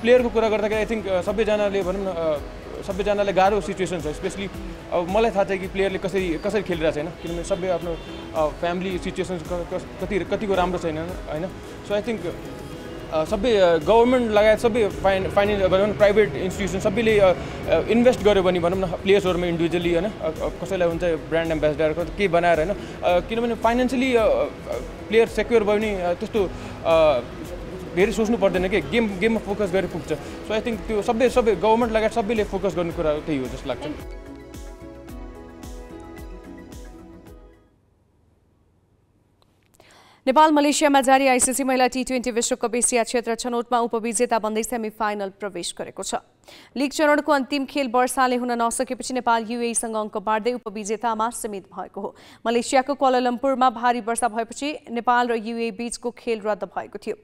प्लेयरको कुरा गर्दाखेरि आई थिङ्क सबैजनाले भनौँ न सबैजनालाई गाह्रो सिचुएसन छ स्पेसली अब मलाई थाहा छ कि प्लेयरले कसरी कसरी खेलिरहेको छैन किनभने सबै आफ्नो फ्यामिली सिचुएसन कति कतिको राम्रो छैन होइन सो आई थिङ्क सबै गभर्मेन्ट लगायत सबै फाइन फाइनेन्स भनौँ न प्राइभेट इन्स्टिट्युसन सबैले इन्भेस्ट गर्यो भने भनौँ न प्लेयर्सहरूमा इन्डिभिजुअली होइन कसैलाई हुन्छ ब्रान्ड एम्बेसडर केही बनाएर होइन किनभने फाइनेन्सियली प्लेयर सेक्योर भयो भने त्यस्तो धेरै सोच्नु पर्दैन कि गेम गेममा फोकस गरेर पुग्छ सो आई थिङ्क त्यो सबै सबै गभर्मेन्ट लगायत सबैले फोकस गर्ने कुरा त्यही हो जस्तो लाग्छ नेपाल मलेसियामा जारी आइसिसी महिला टी ट्वेन्टी विश्वकप एसिया क्षेत्र छनौटमा उपविजेता बन्दै सेमी फाइनल प्रवेश गरेको छ लिग चरणको अन्तिम खेल वर्षाले हुन नसकेपछि नेपाल युएसँग e अङ्क बाँड्दै उपविजेतामा सीमित भएको हो मलेसियाको क्वालालम्पुरमा भारी वर्षा भएपछि नेपाल र युए e बीचको खेल रद्द भएको थियो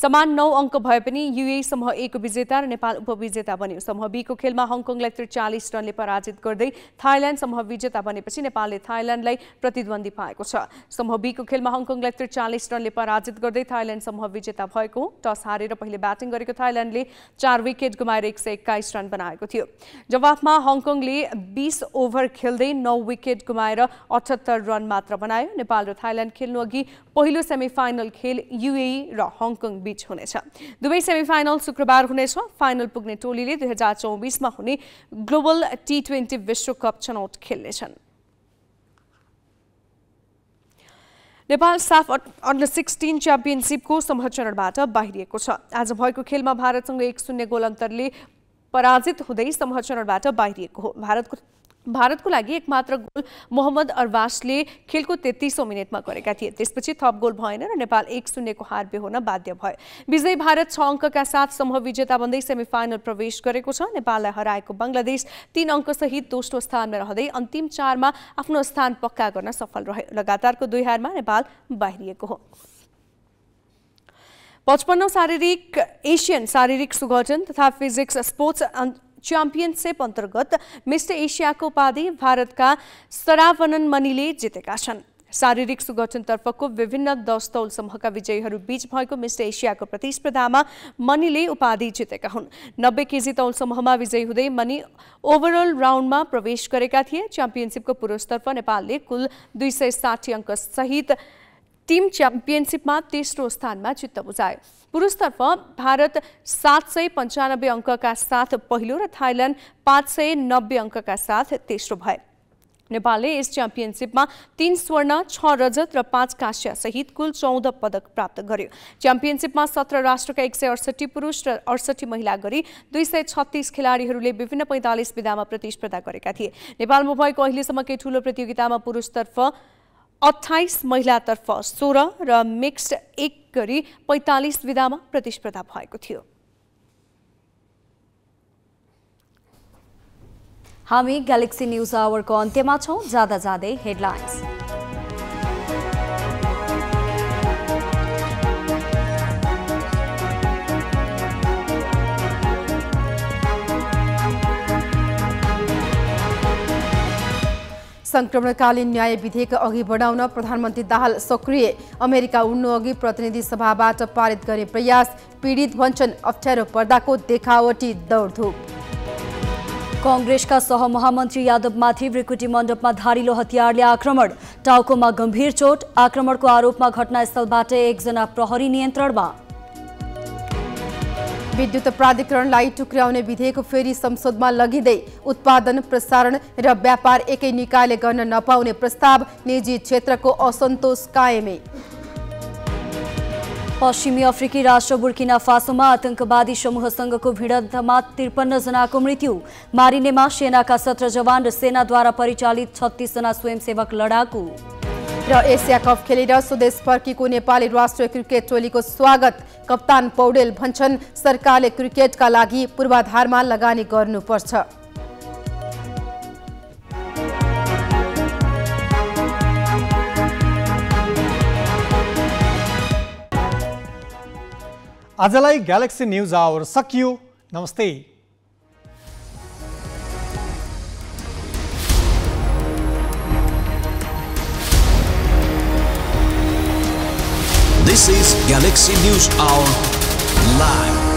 समान नौ अङ्क भए पनि युए समूह एको विजेता र नेपाल उपविजेता बन्यो समूह बीको खेलमा हङकङलाई त्रिचालिस रनले पराजित गर्दै थाइल्यान्ड समूह विजेता बनेपछि नेपालले थाइल्यान्डलाई प्रतिद्वन्दी पाएको छ समूह बीको खेलमा हङकङलाई त्रिचालिस रनले पराजित गर्दै थाइल्यान्ड समूह विजेता भएको टस हारेर पहिले ब्याटिङ गरेको थाइल्यान्डले चार विकेट गुमाएर एक सय एक्काइस रन बनाएको थियो जवाफमा हङकङले बिस ओभर खेल्दै नौ विकेट गुमाएर अठहत्तर रन मात्र बनायो नेपाल र थाइल्यान्ड खेल्नु अघि पहिलो सेमिफाइनल खेल युए र हङकङ बीच हुनेछ दुवै सेमिफाइनल शुक्रबार हुनेछ फाइनल पुग्ने टोलीले दुई हजार चौबिसमा ग्लोबल टी ट्वेन्टी विश्वकप छनौट खेल्नेछन् नेपाल साफ अन्डर सिक्सटिन च्याम्पियनसिपको समूह चरणबाट बाहिरिएको छ आज भएको खेलमा भारतसँग एक शून्य गोल अन्तरले पराजित हुँदै समूह चरणबाट बाहिरिएको हो भारतको भारतको लागि एकमात्र गोल मोहम्मद अरवासले खेलको तेत्तिसौँ मिनटमा गरेका थिए त्यसपछि थप गोल भएन र नेपाल एक शून्यको हार बेहोर्न बाध्य भयो विजयी भारत छ अङ्कका साथ समूह विजेता बन्दै सेमिफाइनल प्रवेश गरेको छ नेपाललाई हराएको बङ्गलादेश तीन अङ्कसहित दोस्रो स्थानमा रहँदै अन्तिम चारमा आफ्नो स्थान पक्का गर्न सफल रह्यो लगातारको दुई हारमा नेपाल बाहिरिएको हो पचपन्नौ शारीरिक एसियन शारीरिक सुगठन तथा फिजिक्स स्पोर्ट्स च्याम्पियनसिप अन्तर्गत मिस्टर एसियाको उपाधि भारतका सरावनन मणिले जितेका छन् शारीरिक सुगठनतर्फको विभिन्न दस तौल समूहका विजयीहरू बीच भएको मिस्टर एसियाको प्रतिस्पर्धामा मणिले उपाधि जितेका हुन् नब्बे केजी तौल समूहमा विजयी हुँदै मणि ओभरअल राउन्डमा प्रवेश गरेका थिए च्याम्पियनसिपको पुरुषतर्फ नेपालले कुल दुई सय साठी अङ्कसहित टिम च्याम्पियनसिपमा तेस्रो स्थानमा चित्त बुझायो पुरुषतर्फ भारत सात सय पन्चानब्बे अङ्कका साथ पहिलो र थाइल्यान्ड पाँच सय नब्बे अङ्कका साथ तेस्रो भए नेपालले यस च्याम्पियनसिपमा तीन स्वर्ण छ रजत र पाँच सहित कुल चौध पदक प्राप्त गर्यो च्याम्पियनसिपमा सत्र राष्ट्रका एक सय अडसठी पुरुष र अडसठी महिला गरी दुई सय छत्तिस खेलाडीहरूले विभिन्न पैँतालिस विधामा प्रतिस्पर्धा गरेका थिए नेपालमा भएको अहिलेसम्मकै ठूलो प्रतियोगितामा पुरुषतर्फ अठाइस महिलातर्फ सोह्र र मिक्स्ड एक गरी पैँतालिस विधामा प्रतिस्पर्धा भएको थियो हामी ग्यालेक्सी न्युज आवरको अन्त्यमा छौँ जाँदा जाँदै हेडलाइन्स संक्रमणकालीन न्याय विधेयक अघि बढाउन प्रधानमन्त्री दाहाल सक्रिय अमेरिका उड्नु अघि प्रतिनिधि सभाबाट पारित गर्ने प्रयास पीडित भन्छन् अप्ठ्यारो पर्दाको देखावटी दौडधुप कङ्ग्रेसका सहमहामन्त्री यादवमाथि ब्रिकुटी मण्डपमा धारिलो हतियारले आक्रमण टाउकोमा गम्भीर चोट आक्रमणको आरोपमा घटनास्थलबाट एकजना प्रहरी नियन्त्रणमा विद्युत प्राधिकरण લાઇટ विधेयक फेरी संसद में લગી उत्पादन प्रसारण પ્રસારણ र व्यापार एकै निकायले नपाउने प्रस्ताव निजी क्षेत्र को असंतोष कायमे पश्चिमी अफ्रिकी राष्ट्र बुर्किना फासो में आतंकवादी को में तिरपन्न त्रिपन्न को मृत्यु में सेना का सत्रह जवान र द्वारा परिचालित छत्तीस जना स्वयंसेवक लड़ाकू र एसिया कप खेलेर स्वदेश फर्किएको नेपाली राष्ट्रिय क्रिकेट टोलीको स्वागत कप्तान पौडेल भन्छन् सरकारले क्रिकेटका लागि पूर्वाधारमा लगानी गर्नुपर्छ आजलाई ग्यालेक्सी न्युज आवर सकियो नमस्ते This is Galaxy News Hour Live.